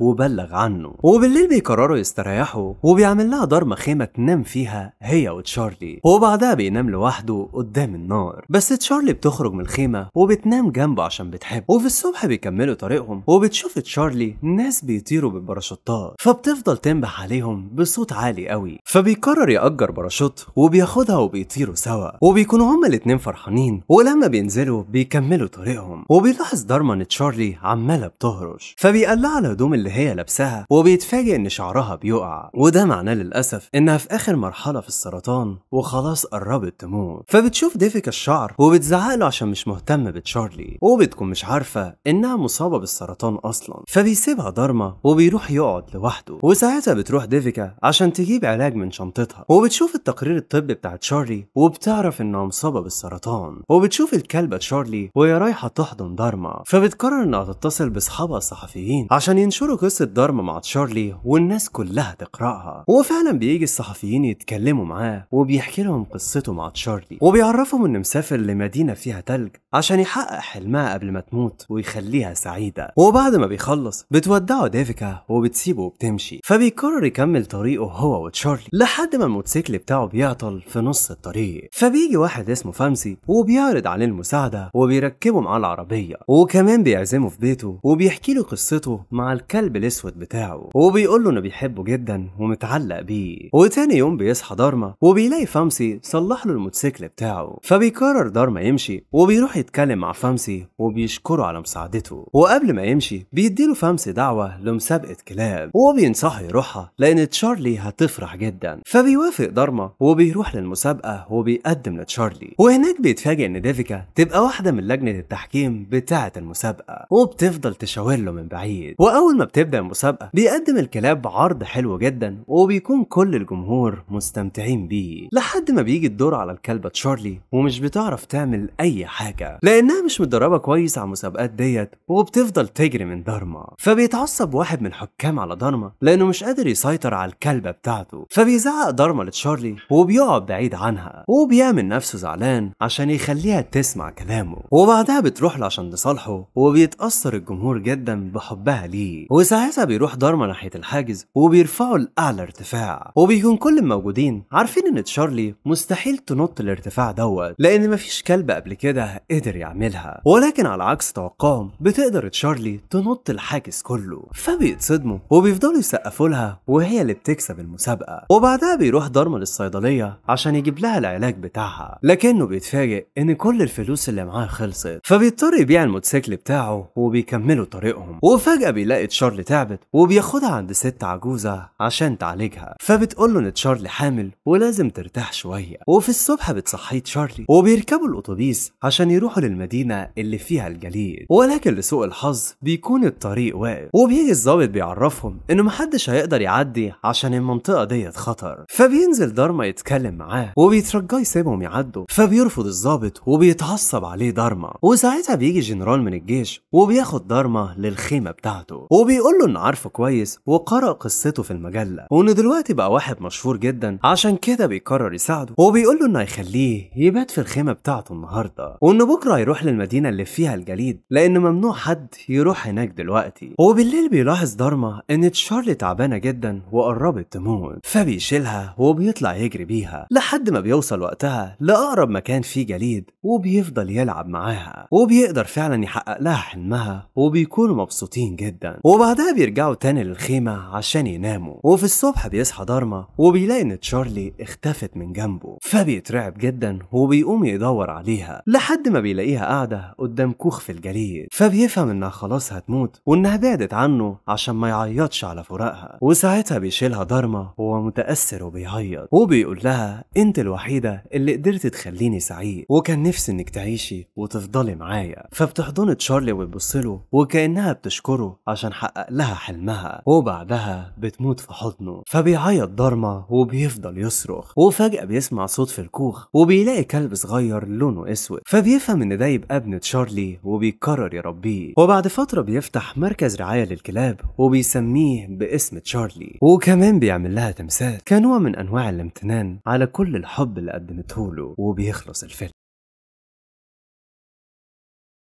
وبلغ عنه وبالليل بيقرروا يستريحوا وبيعمل لها ضرمة خيمة تنام فيها هي وتشارلي وبعدها بينام لوحده قدام النار بس تشارلي بتخرج من الخيمة وبتنام جنبه عشان بتحبه وفي الصبح بيكملوا طريقهم وبتشوف تشارلي ناس بيطيروا بالباراشوتات فبتفضل تنبح عليهم بصوت عالي قوي فبيقرر يأجر باراشوت وبياخدها وبيطيروا سوا وبيكونوا هما الاتنين فرحانين ولما بينزلوا بيكملوا طريقهم وبيلاحظ ان تشارلي عمال عمالة بتهرش فبيقلع الهدوم اللي هي لابساها وبيتفاجئ إن شعرها بيقع وده معناه للأسف إنها في آخر مرحلة في السرطان وخلاص قربت تموت فبتشوف ديفيكا الشعر وبتزعق له عشان مش مهتم بتشارلي وبتكون مش عارفة إنها مصابة بالسرطان أصلا فبيسيبها ضرمة وبيروح يقعد لوحده وساعتها بتروح ديفيكا عشان تجيب علاج من شنطتها وبتشوف التقرير الطبي بتاع تشارلي وبتعرف إنها مصابة بالسرطان وبتشوف الكلبة تشارلي وهي رايحة تحضن ضرمة فبتقرر إنها تتصل يتصل باصحابها الصحفيين عشان ينشروا قصه دارما مع تشارلي والناس كلها تقراها هو فعلا بيجي الصحفيين يتكلموا معاه وبيحكي لهم قصته مع تشارلي وبيعرفهم انه مسافر لمدينه فيها تلج عشان يحقق حلمها قبل ما تموت ويخليها سعيده وبعد ما بيخلص بتودعه ديفيكا وبتسيبه وبتمشي فبيقرر يكمل طريقه هو وتشارلي لحد ما الموتوسيكل بتاعه بيعطل في نص الطريق فبيجي واحد اسمه فامسي وبيعرض عليه المساعده وبيركبه معاه العربيه وكمان بيعزمه في بيته وبيحكي له قصته مع الكلب الاسود بتاعه وبيقول له انه بيحبه جدا ومتعلق بيه وتاني يوم بيصحى دارما وبيلاقي فامسي صلح له الموتوسيكل بتاعه فبيقرر دارما يمشي وبيروح يتكلم مع فامسي وبيشكره على مساعدته وقبل ما يمشي بيديله فامسي دعوه لمسابقه كلاب وبينصحه يروحها لان تشارلي هتفرح جدا فبيوافق دارما وبيروح للمسابقه وبيقدم لتشارلي وهناك بيتفاجئ ان ديفيكا تبقى واحده من لجنه التحكيم بتاعه المسابقه وبتفضل بتفضل تشاور له من بعيد واول ما بتبدا المسابقه بيقدم الكلاب عرض حلو جدا وبيكون كل الجمهور مستمتعين بيه لحد ما بيجي الدور على الكلبه تشارلي ومش بتعرف تعمل اي حاجه لانها مش متدربه كويس على المسابقات ديت وبتفضل تجري من دارما فبيتعصب واحد من الحكام على دارما لانه مش قادر يسيطر على الكلبه بتاعته فبيزعق دارما لتشارلي وبيقعد بعيد عنها وبيعمل نفسه زعلان عشان يخليها تسمع كلامه وبعدها بتروح له عشان تصالحه وبيتاثر الجمهور الجمهور جدا بحبها ليه وساعتها بيروح ضرمة ناحية الحاجز وبيرفعوا لأعلى ارتفاع وبيكون كل الموجودين عارفين إن تشارلي مستحيل تنط الارتفاع دوت لأن مفيش كلب قبل كده قدر يعملها ولكن على عكس توقعهم بتقدر تشارلي تنط الحاجز كله فبيتصدموا وبيفضلوا يسقفوا لها وهي اللي بتكسب المسابقة وبعدها بيروح ضرمة للصيدلية عشان يجيب لها العلاج بتاعها لكنه بيتفاجئ إن كل الفلوس اللي معاه خلصت فبيضطر يبيع الموتوسيكل بتاعه وبيكمل بيكملوا طريقهم وفجأة بيلاقي تشارلي تعبت وبياخدها عند ست عجوزة عشان تعالجها فبتقول له إن تشارلي حامل ولازم ترتاح شوية وفي الصبح بتصحيه تشارلي وبيركبوا الأتوبيس عشان يروحوا للمدينة اللي فيها الجليد ولكن لسوء الحظ بيكون الطريق واقف وبيجي الظابط بيعرفهم إنه محدش هيقدر يعدي عشان المنطقة ديت خطر فبينزل دارما يتكلم معاه وبيترجاه يسيبهم يعدوا فبيرفض الظابط وبيتعصب عليه دارما وساعتها بيجي جنرال من الجيش وبياخد دارما أرما للخيمة بتاعته وبيقول له انه عارفه كويس وقرأ قصته في المجلة وإنه دلوقتي بقى واحد مشهور جدا عشان كده بيقرر يساعده وبيقول له إنه هيخليه يبات في الخيمة بتاعته النهاردة وإنه بكرة هيروح للمدينة اللي فيها الجليد لأن ممنوع حد يروح هناك دلوقتي وبالليل بيلاحظ دارما إن تشارلي تعبانة جدا وقربت تموت فبيشيلها وبيطلع يجري بيها لحد ما بيوصل وقتها لأقرب مكان فيه جليد وبيفضل يلعب معاها وبيقدر فعلا يحقق لها حلمها وبيكونوا مبسوطين جدا وبعدها بيرجعوا تاني للخيمة عشان يناموا وفي الصبح بيصحى دارما وبيلاقي ان تشارلي اختفت من جنبه فبيترعب جدا وبيقوم يدور عليها لحد ما بيلاقيها قاعدة قدام كوخ في الجليد فبيفهم انها خلاص هتموت وانها بعدت عنه عشان ما يعيطش على فراقها وساعتها بيشيلها دارما وهو متأثر وبيعيط وبيقول لها انت الوحيدة اللي قدرت تخليني سعيد وكان نفسي انك تعيشي وتفضلي معايا فبتحضن تشارلي وتبص له وكأنها بتشكره عشان حقق لها حلمها وبعدها بتموت في حضنه فبيعيط ضرمة وبيفضل يصرخ وفجأة بيسمع صوت في الكوخ وبيلاقي كلب صغير لونه أسود فبيفهم إن ده يبقى ابن تشارلي وبيقرر يربيه وبعد فترة بيفتح مركز رعاية للكلاب وبيسميه باسم تشارلي وكمان بيعمل لها تمثال كنوع من أنواع الامتنان على كل الحب اللي قدمته له وبيخلص الفيلم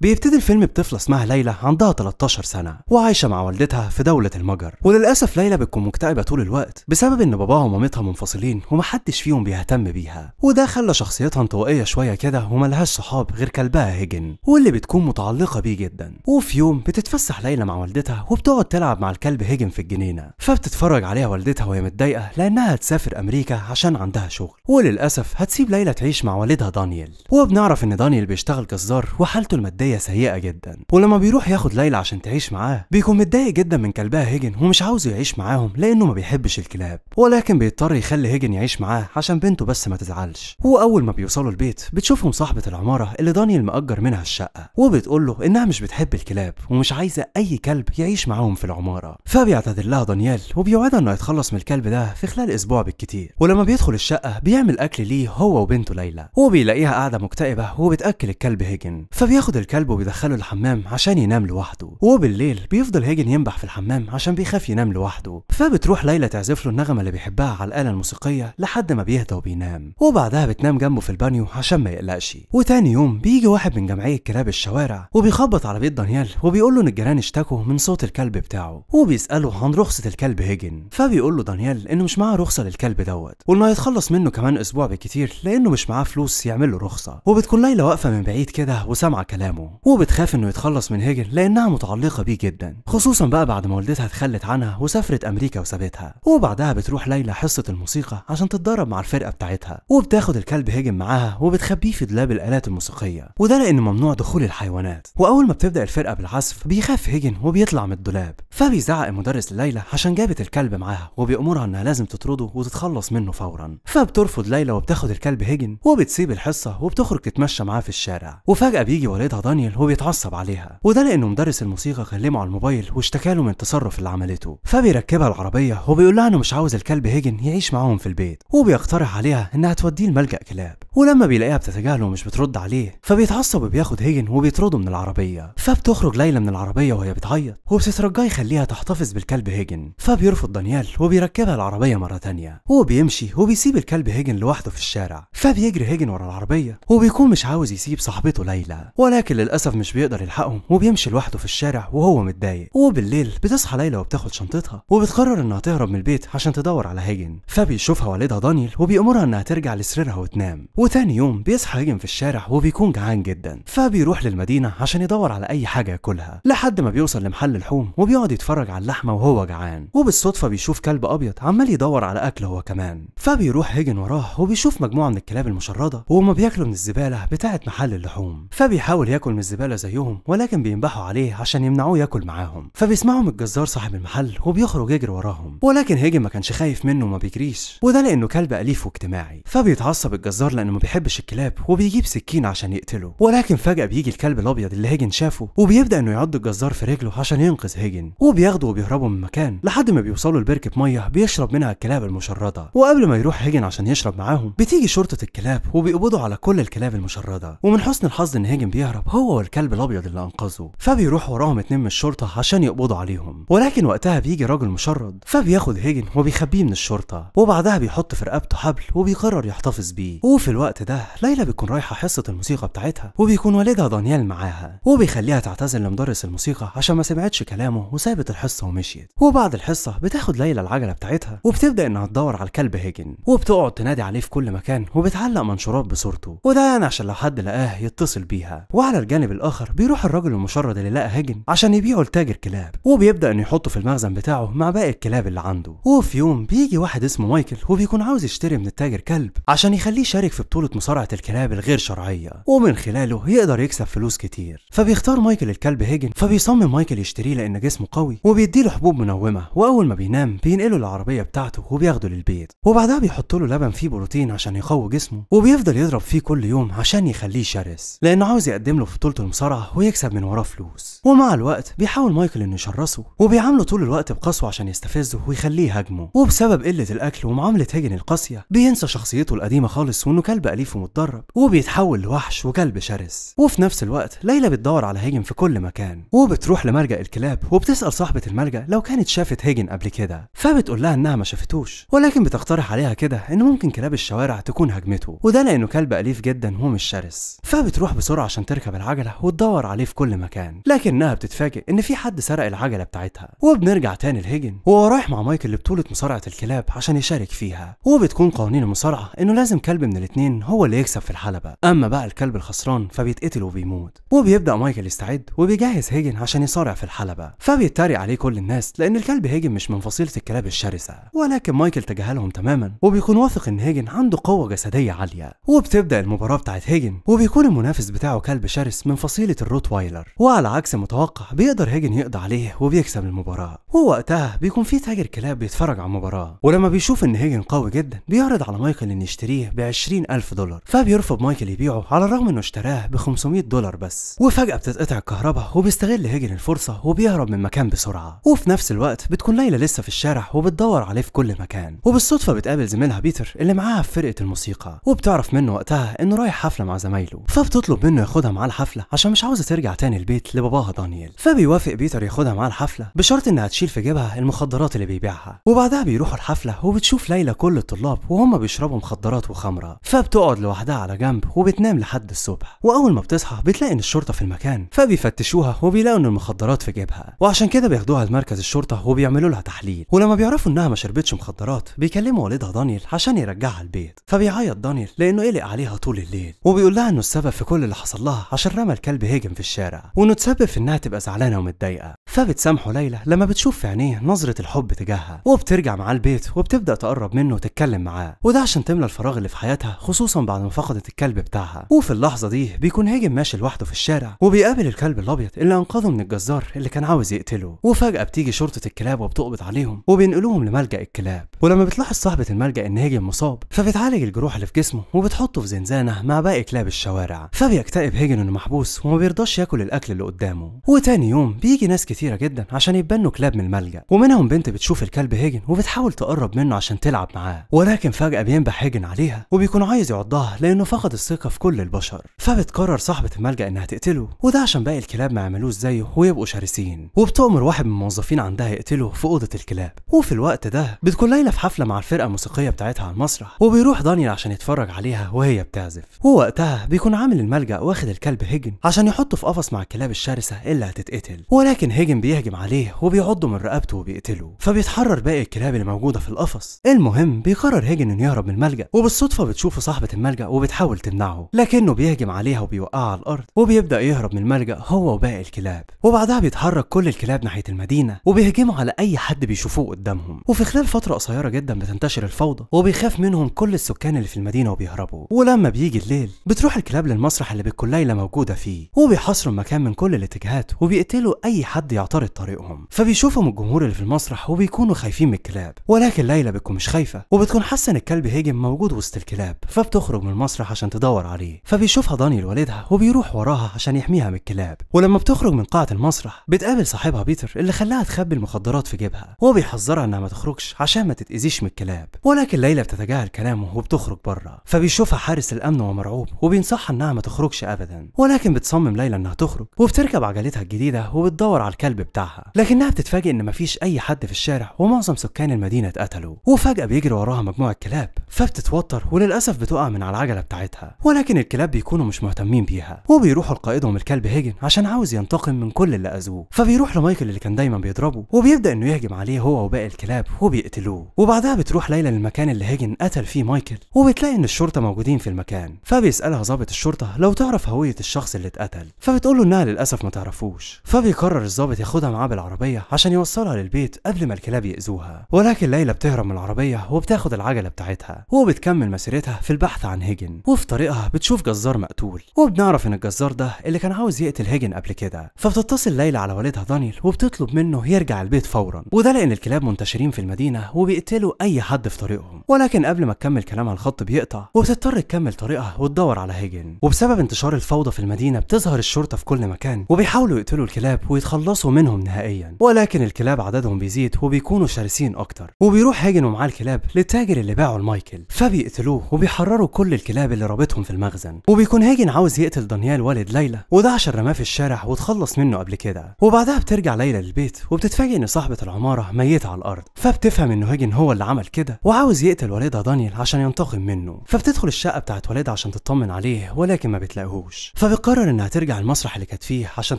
بيبتدي الفيلم بطفلة اسمها ليلى عندها 13 سنة وعايشة مع والدتها في دولة المجر وللأسف ليلى بتكون مكتئبة طول الوقت بسبب إن باباها ومامتها منفصلين ومحدش فيهم بيهتم بيها وده خلى شخصيتها انطوائية شوية كده وملهاش صحاب غير كلبها هيجن واللي بتكون متعلقة بيه جدا وفي يوم بتتفسح ليلى مع والدتها وبتقعد تلعب مع الكلب هيجن في الجنينة فبتتفرج عليها والدتها وهي متضايقة لأنها هتسافر أمريكا عشان عندها شغل وللأسف هتسيب ليلى تعيش مع والدها دانيال وبنعرف إن دانيال بيشتغل جزار وحالته المادية نفسية سيئة جدا ولما بيروح ياخد ليلى عشان تعيش معاه بيكون متضايق جدا من كلبها هيجن ومش عاوزه يعيش معاهم لأنه ما بيحبش الكلاب ولكن بيضطر يخلي هيجن يعيش معاه عشان بنته بس ما تزعلش وأول ما بيوصلوا البيت بتشوفهم صاحبة العمارة اللي دانيال مأجر منها الشقة وبتقول له إنها مش بتحب الكلاب ومش عايزة أي كلب يعيش معاهم في العمارة فبيعتذر لها دانيال وبيوعدها إنه يتخلص من الكلب ده في خلال أسبوع بالكتير ولما بيدخل الشقة بيعمل أكل ليه هو وبنته ليلى وبيلاقيها قاعدة مكتئبة وبتأكل الكلب هيجن فبياخد الكلب كلبه بيدخله الحمام عشان ينام لوحده وبالليل بيفضل هيجن ينبح في الحمام عشان بيخاف ينام لوحده فبتروح ليلى تعزف له النغمه اللي بيحبها على الاله الموسيقيه لحد ما بيهدى وبينام وبعدها بتنام جنبه في البانيو عشان ما يقلقش وتاني يوم بيجي واحد من جمعيه كلاب الشوارع وبيخبط على بيت دانيال وبيقول له ان الجيران اشتكوا من صوت الكلب بتاعه وبيساله عن رخصه الكلب هيجن فبيقول له دانيال انه مش معاه رخصه للكلب دوت وانه هيتخلص منه كمان اسبوع بالكتير لانه مش معاه فلوس يعمل له رخصه وبتكون ليلى واقفه من بعيد كده وسامعه كلامه وبتخاف انه يتخلص من هجر لانها متعلقه بيه جدا خصوصا بقى بعد ما والدتها اتخلت عنها وسافرت امريكا وسابتها وبعدها بتروح ليلى حصه الموسيقى عشان تتدرب مع الفرقه بتاعتها وبتاخد الكلب هجم معاها وبتخبيه في دولاب الالات الموسيقيه وده لان ممنوع دخول الحيوانات واول ما بتبدا الفرقه بالعزف بيخاف هجن وبيطلع من الدولاب فبيزعق المدرس ليلى عشان جابت الكلب معاها وبيأمرها انها لازم تطرده وتتخلص منه فورا فبترفض ليلى وبتاخد الكلب هجن وبتسيب الحصه وبتخرج تتمشى معاه في الشارع وفجاه بيجي والدها دانيال هو بيتعصب عليها وده لأنه مدرس الموسيقى كلمه على الموبايل واشتكى له من التصرف اللي عملته فبيركبها العربية وبيقول لها إنه مش عاوز الكلب هيجن يعيش معاهم في البيت وبيقترح عليها إنها توديه لملجأ كلاب ولما بيلاقيها بتتجاهله ومش بترد عليه فبيتعصب وبياخد هيجن وبيطرده من العربية فبتخرج ليلى من العربية وهي بتعيط وبتترجاه يخليها تحتفظ بالكلب هيجن فبيرفض دانيال وبيركبها العربية مرة ثانيه وبيمشي وبيسيب الكلب هيجن لوحده في الشارع فبيجري هيجن ورا العربية وبيكون مش عاوز يسيب صاحبته ليلى ولكن للاسف مش بيقدر يلحقهم وبيمشي لوحده في الشارع وهو متضايق وبالليل بتصحى ليلى وبتاخد شنطتها وبتقرر انها تهرب من البيت عشان تدور على هيجن فبيشوفها والدها دانيل وبيأمرها انها ترجع لسريرها وتنام وتاني يوم بيصحى هيجن في الشارع وبيكون جعان جدا فبيروح للمدينه عشان يدور على اي حاجه ياكلها لحد ما بيوصل لمحل لحوم وبيقعد يتفرج على اللحمه وهو جعان وبالصدفه بيشوف كلب ابيض عمال يدور على اكل هو كمان فبيروح هيجن وراه وبيشوف مجموعه من الكلاب المشرده وهما بياكلوا من الزباله بتاعه محل اللحوم فبيحاول ياكل ياكل من الزباله زيهم ولكن بينبحوا عليه عشان يمنعوه ياكل معاهم فبيسمعهم الجزار صاحب المحل وبيخرج يجري وراهم ولكن هيجي ما كانش خايف منه وما بيجريش وده لانه كلب اليف واجتماعي فبيتعصب الجزار لانه ما بيحبش الكلاب وبيجيب سكين عشان يقتله ولكن فجاه بيجي الكلب الابيض اللي هيجن شافه وبيبدا انه يعض الجزار في رجله عشان ينقذ هيجن وبياخده وبيهربوا من المكان لحد ما بيوصلوا لبركه ميه بيشرب منها الكلاب المشرده وقبل ما يروح هيجن عشان يشرب معاهم بتيجي شرطه الكلاب وبيقبضوا على كل الكلاب المشرده ومن حسن الحظ ان هيجن بيهرب هو والكلب الابيض اللي انقذه فبيروح وراهم اتنين من الشرطه عشان يقبضوا عليهم ولكن وقتها بيجي راجل مشرد فبياخد هيجن وبيخبيه من الشرطه وبعدها بيحط في رقبته حبل وبيقرر يحتفظ بيه وفي الوقت ده ليلى بتكون رايحه حصه الموسيقى بتاعتها وبيكون والدها دانيال معاها وبيخليها تعتذر لمدرس الموسيقى عشان ما سمعتش كلامه وسابت الحصه ومشيت وبعد الحصه بتاخد ليلى العجله بتاعتها وبتبدا انها تدور على الكلب هيجن وبتقعد تنادي عليه في كل مكان وبتعلق منشورات بصورته وده يعني عشان لو حد لقاه يتصل بيها وعلى الجانب الاخر بيروح الراجل المشرد اللي لقى هاجم عشان يبيعه لتاجر كلاب وبيبدا انه يحطه في المخزن بتاعه مع باقي الكلاب اللي عنده وفي يوم بيجي واحد اسمه مايكل وبيكون عاوز يشتري من التاجر كلب عشان يخليه يشارك في بطوله مصارعه الكلاب الغير شرعيه ومن خلاله يقدر يكسب فلوس كتير فبيختار مايكل الكلب هيجن فبيصمم مايكل يشتريه لان جسمه قوي وبيديله حبوب منومه واول ما بينام بينقله العربيه بتاعته وبياخده للبيت وبعدها بيحط له لبن فيه بروتين عشان يقوي جسمه وبيفضل يضرب فيه كل يوم عشان يخليه شرس لانه عاوز يقدم له بطولة المصارعة ويكسب من وراه فلوس ومع الوقت بيحاول مايكل انه يشرسه وبيعامله طول الوقت بقسوة عشان يستفزه ويخليه يهاجمه وبسبب قلة الاكل ومعاملة هيجن القاسية بينسى شخصيته القديمة خالص وانه كلب اليف ومتدرب وبيتحول لوحش وكلب شرس وفي نفس الوقت ليلى بتدور على هيجن في كل مكان وبتروح لملجأ الكلاب وبتسأل صاحبة الملجأ لو كانت شافت هيجن قبل كده فبتقول لها انها ما شافتوش ولكن بتقترح عليها كده ان ممكن كلاب الشوارع تكون هاجمته وده لانه كلب اليف جدا ومش شرس فبتروح بسرعة عشان تركب العجل العجلة وتدور عليه في كل مكان لكنها بتتفاجئ ان في حد سرق العجلة بتاعتها وبنرجع تاني لهيجن وهو رايح مع مايكل لبطولة مصارعة الكلاب عشان يشارك فيها وبتكون قوانين المصارعة انه لازم كلب من الاتنين هو اللي يكسب في الحلبة اما بقى الكلب الخسران فبيتقتل وبيموت وبيبدأ مايكل يستعد وبيجهز هيجن عشان يصارع في الحلبة فبيتريق عليه كل الناس لان الكلب هيجن مش من فصيلة الكلاب الشرسة ولكن مايكل تجاهلهم تماما وبيكون واثق ان هيجن عنده قوة جسدية عالية وبتبدأ المباراة بتاعت هيجن وبيكون المنافس بتاعه كلب شرس الخامس من فصيلة الروت وايلر وعلى عكس المتوقع بيقدر هيجن يقضي عليه وبيكسب المباراة ووقتها بيكون في تاجر كلاب بيتفرج على المباراة ولما بيشوف ان هيجن قوي جدا بيعرض على مايكل ان يشتريه ب 20000 دولار فبيرفض مايكل يبيعه على الرغم انه اشتراه ب 500 دولار بس وفجأة بتتقطع الكهرباء وبيستغل هيجن الفرصة وبيهرب من المكان بسرعة وفي نفس الوقت بتكون ليلى لسه في الشارع وبتدور عليه في كل مكان وبالصدفة بتقابل زميلها بيتر اللي معاها في فرقة الموسيقى وبتعرف منه وقتها انه رايح حفلة مع زمايله فبتطلب منه ياخدها معاه الحفله عشان مش عاوزه ترجع تاني البيت لباباها دانييل فبيوافق بيتر ياخدها معاه الحفله بشرط انها تشيل في جيبها المخدرات اللي بيبيعها وبعدها بيروحوا الحفله وبتشوف ليلى كل الطلاب وهم بيشربوا مخدرات وخمره فبتقعد لوحدها على جنب وبتنام لحد الصبح واول ما بتصحى بتلاقي ان الشرطه في المكان فبيفتشوها وبيلاقوا ان المخدرات في جيبها وعشان كده بياخدوها لمركز الشرطه وبيعملوا لها تحليل ولما بيعرفوا انها ما شربتش مخدرات بيكلموا والدها دانييل عشان يرجعها البيت فبيعيط دانييل لانه قلق عليها طول الليل وبيقول لها انه السبب في كل اللي حصل لها عشان رمى الكلب هيجن في الشارع وانه تسبب في انها تبقى زعلانه ومتضايقه فبتسامحه ليلى لما بتشوف في عينيه نظره الحب تجاهها وبترجع معاه البيت وبتبدا تقرب منه وتتكلم معاه وده عشان تملى الفراغ اللي في حياتها خصوصا بعد ما فقدت الكلب بتاعها وفي اللحظه دي بيكون هيجن ماشي لوحده في الشارع وبيقابل الكلب الابيض اللي انقذه من الجزار اللي كان عاوز يقتله وفجاه بتيجي شرطه الكلاب وبتقبض عليهم وبينقلوهم لملجا الكلاب ولما بتلاحظ صاحبه الملجا ان هيجن مصاب فبتعالج الجروح اللي في جسمه وبتحطه في زنزانه مع باقي كلاب الشوارع فبيكتئب هيجن انه محبوس وما بيرضاش ياكل الاكل اللي قدامه وتاني يوم بيجي ناس كتيره جدا عشان يتبنوا كلاب من الملجا ومنهم بنت بتشوف الكلب هيجن وبتحاول تقرب منه عشان تلعب معاه ولكن فجاه بينبح هيجن عليها وبيكون عايز يعضها لانه فقد الثقه في كل البشر فبتقرر صاحبه الملجا انها تقتله وده عشان باقي الكلاب ما يعملوش زيه ويبقوا شرسين وبتؤمر واحد من الموظفين عندها يقتله في اوضه الكلاب وفي الوقت ده بتكون ليلى في حفله مع الفرقه الموسيقيه بتاعتها على المسرح وبيروح دانيال عشان يتفرج عليها وهي بتعزف ووقتها بيكون عامل الملجا واخد الكلب هيجن عشان يحطه في قفص مع الكلاب الشرسة اللي هتتقتل ولكن هيجن بيهجم عليه وبيعضه من رقبته وبيقتله فبيتحرر باقي الكلاب اللي موجودة في القفص المهم بيقرر هيجن انه يهرب من الملجأ وبالصدفة بتشوفه صاحبة الملجأ وبتحاول تمنعه لكنه بيهجم عليها وبيوقعها على الأرض وبيبدأ يهرب من الملجأ هو وباقي الكلاب وبعدها بيتحرك كل الكلاب ناحية المدينة وبيهجموا على أي حد بيشوفوه قدامهم وفي خلال فترة قصيرة جدا بتنتشر الفوضى وبيخاف منهم كل السكان اللي في المدينة وبيهربوا ولما بيجي الليل بتروح الكلاب للمسرح اللي بالكليلة موجود موجودة فيه وبيحاصروا المكان من كل الاتجاهات وبيقتلوا أي حد يعترض طريقهم فبيشوفهم الجمهور اللي في المسرح وبيكونوا خايفين من الكلاب ولكن ليلى بتكون مش خايفة وبتكون حاسة إن الكلب هيجم موجود وسط الكلاب فبتخرج من المسرح عشان تدور عليه فبيشوفها دانيال والدها وبيروح وراها عشان يحميها من الكلاب ولما بتخرج من قاعة المسرح بتقابل صاحبها بيتر اللي خلاها تخبي المخدرات في جيبها وبيحذرها إنها ما تخرجش عشان ما تتأذيش من الكلاب ولكن ليلى بتتجاهل كلامه وبتخرج بره فبيشوفها حارس الأمن ومرعوب وبينصحها إنها ما تخرجش أبدا ولكن بتصمم ليلى انها تخرج وبتركب عجلتها الجديده وبتدور على الكلب بتاعها لكنها بتتفاجئ ان مفيش اي حد في الشارع ومعظم سكان المدينه اتقتلوا وفجاه بيجري وراها مجموعه كلاب فبتتوتر وللاسف بتقع من على العجله بتاعتها ولكن الكلاب بيكونوا مش مهتمين بيها وبيروحوا لقائدهم الكلب هيجن عشان عاوز ينتقم من كل اللي اذوه فبيروح لمايكل اللي كان دايما بيضربه وبيبدا انه يهجم عليه هو وباقي الكلاب وبيقتلوه وبعدها بتروح ليلى للمكان اللي هيجن قتل فيه مايكل وبتلاقي ان الشرطه موجودين في المكان فبيسالها ظابط الشرطه لو تعرف هويه الشخص اللي اتقتل فبتقول له انها للاسف ما تعرفوش فبيقرر الضابط ياخدها معاه بالعربيه عشان يوصلها للبيت قبل ما الكلاب ياذوها ولكن ليلى بتهرب من العربيه وبتاخد العجله بتاعتها وبتكمل مسيرتها في البحث عن هيجن وفي طريقها بتشوف جزار مقتول وبنعرف ان الجزار ده اللي كان عاوز يقتل هيجن قبل كده فبتتصل ليلى على والدها دانيال وبتطلب منه يرجع البيت فورا وده لان الكلاب منتشرين في المدينه وبيقتلوا اي حد في طريقهم ولكن قبل ما تكمل كلامها الخط بيقطع وبتضطر تكمل طريقها وتدور على هيجن وبسبب انتشار الفوضى في المدينة بتظهر الشرطة في كل مكان وبيحاولوا يقتلوا الكلاب ويتخلصوا منهم نهائيا ولكن الكلاب عددهم بيزيد وبيكونوا شرسين أكتر وبيروح هاجنوا معاه الكلاب للتاجر اللي باعه لمايكل فبيقتلوه وبيحرروا كل الكلاب اللي رابطهم في المخزن وبيكون هاجن عاوز يقتل دانيال والد ليلى وده عشان رماه في الشارع وتخلص منه قبل كده وبعدها بترجع ليلى للبيت وبتتفاجئ ان صاحبة العمارة ميتة على الأرض فبتفهم ان هاجن هو اللي عمل كده وعاوز يقتل والدها دانيال عشان ينتقم منه فبتدخل الشقة بتاعت والدها عشان تطمن عليه ولكن ما بتلاقيهوش بتقرر انها ترجع المسرح اللي كانت فيه عشان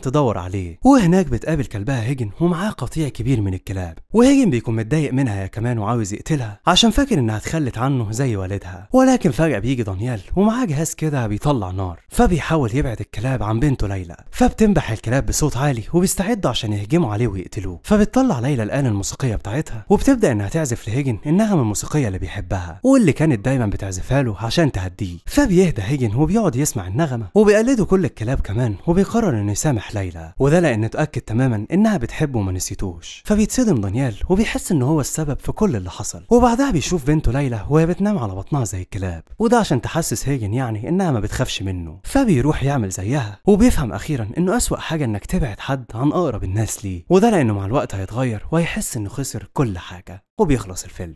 تدور عليه وهناك بتقابل كلبها هيجن ومعاه قطيع كبير من الكلاب وهيجن بيكون متضايق منها يا كمان وعاوز يقتلها عشان فاكر انها اتخلت عنه زي والدها ولكن فجأة بيجي دانيال ومعاه جهاز كده بيطلع نار فبيحاول يبعد الكلاب عن بنته ليلى فبتنبح الكلاب بصوت عالي وبيستعدوا عشان يهجموا عليه ويقتلوه فبتطلع ليلى الآلة الموسيقية بتاعتها وبتبدأ انها تعزف لهيجن من الموسيقية اللي بيحبها واللي كانت دايما بتعزفها له عشان تهديه فبيهدى هيجن وبيقعد يسمع النغمة وبيقلده كل الكلاب كمان وبيقرر انه يسامح ليلى وده لانه اتاكد تماما انها بتحبه وما نسيتوش فبيتصدم دانيال وبيحس ان هو السبب في كل اللي حصل وبعدها بيشوف بنته ليلى وهي بتنام على بطنها زي الكلاب وده عشان تحسس هيجن يعني انها ما بتخافش منه فبيروح يعمل زيها وبيفهم اخيرا انه اسوأ حاجه انك تبعد حد عن اقرب الناس ليه وده لانه مع الوقت هيتغير وهيحس انه خسر كل حاجه وبيخلص الفيلم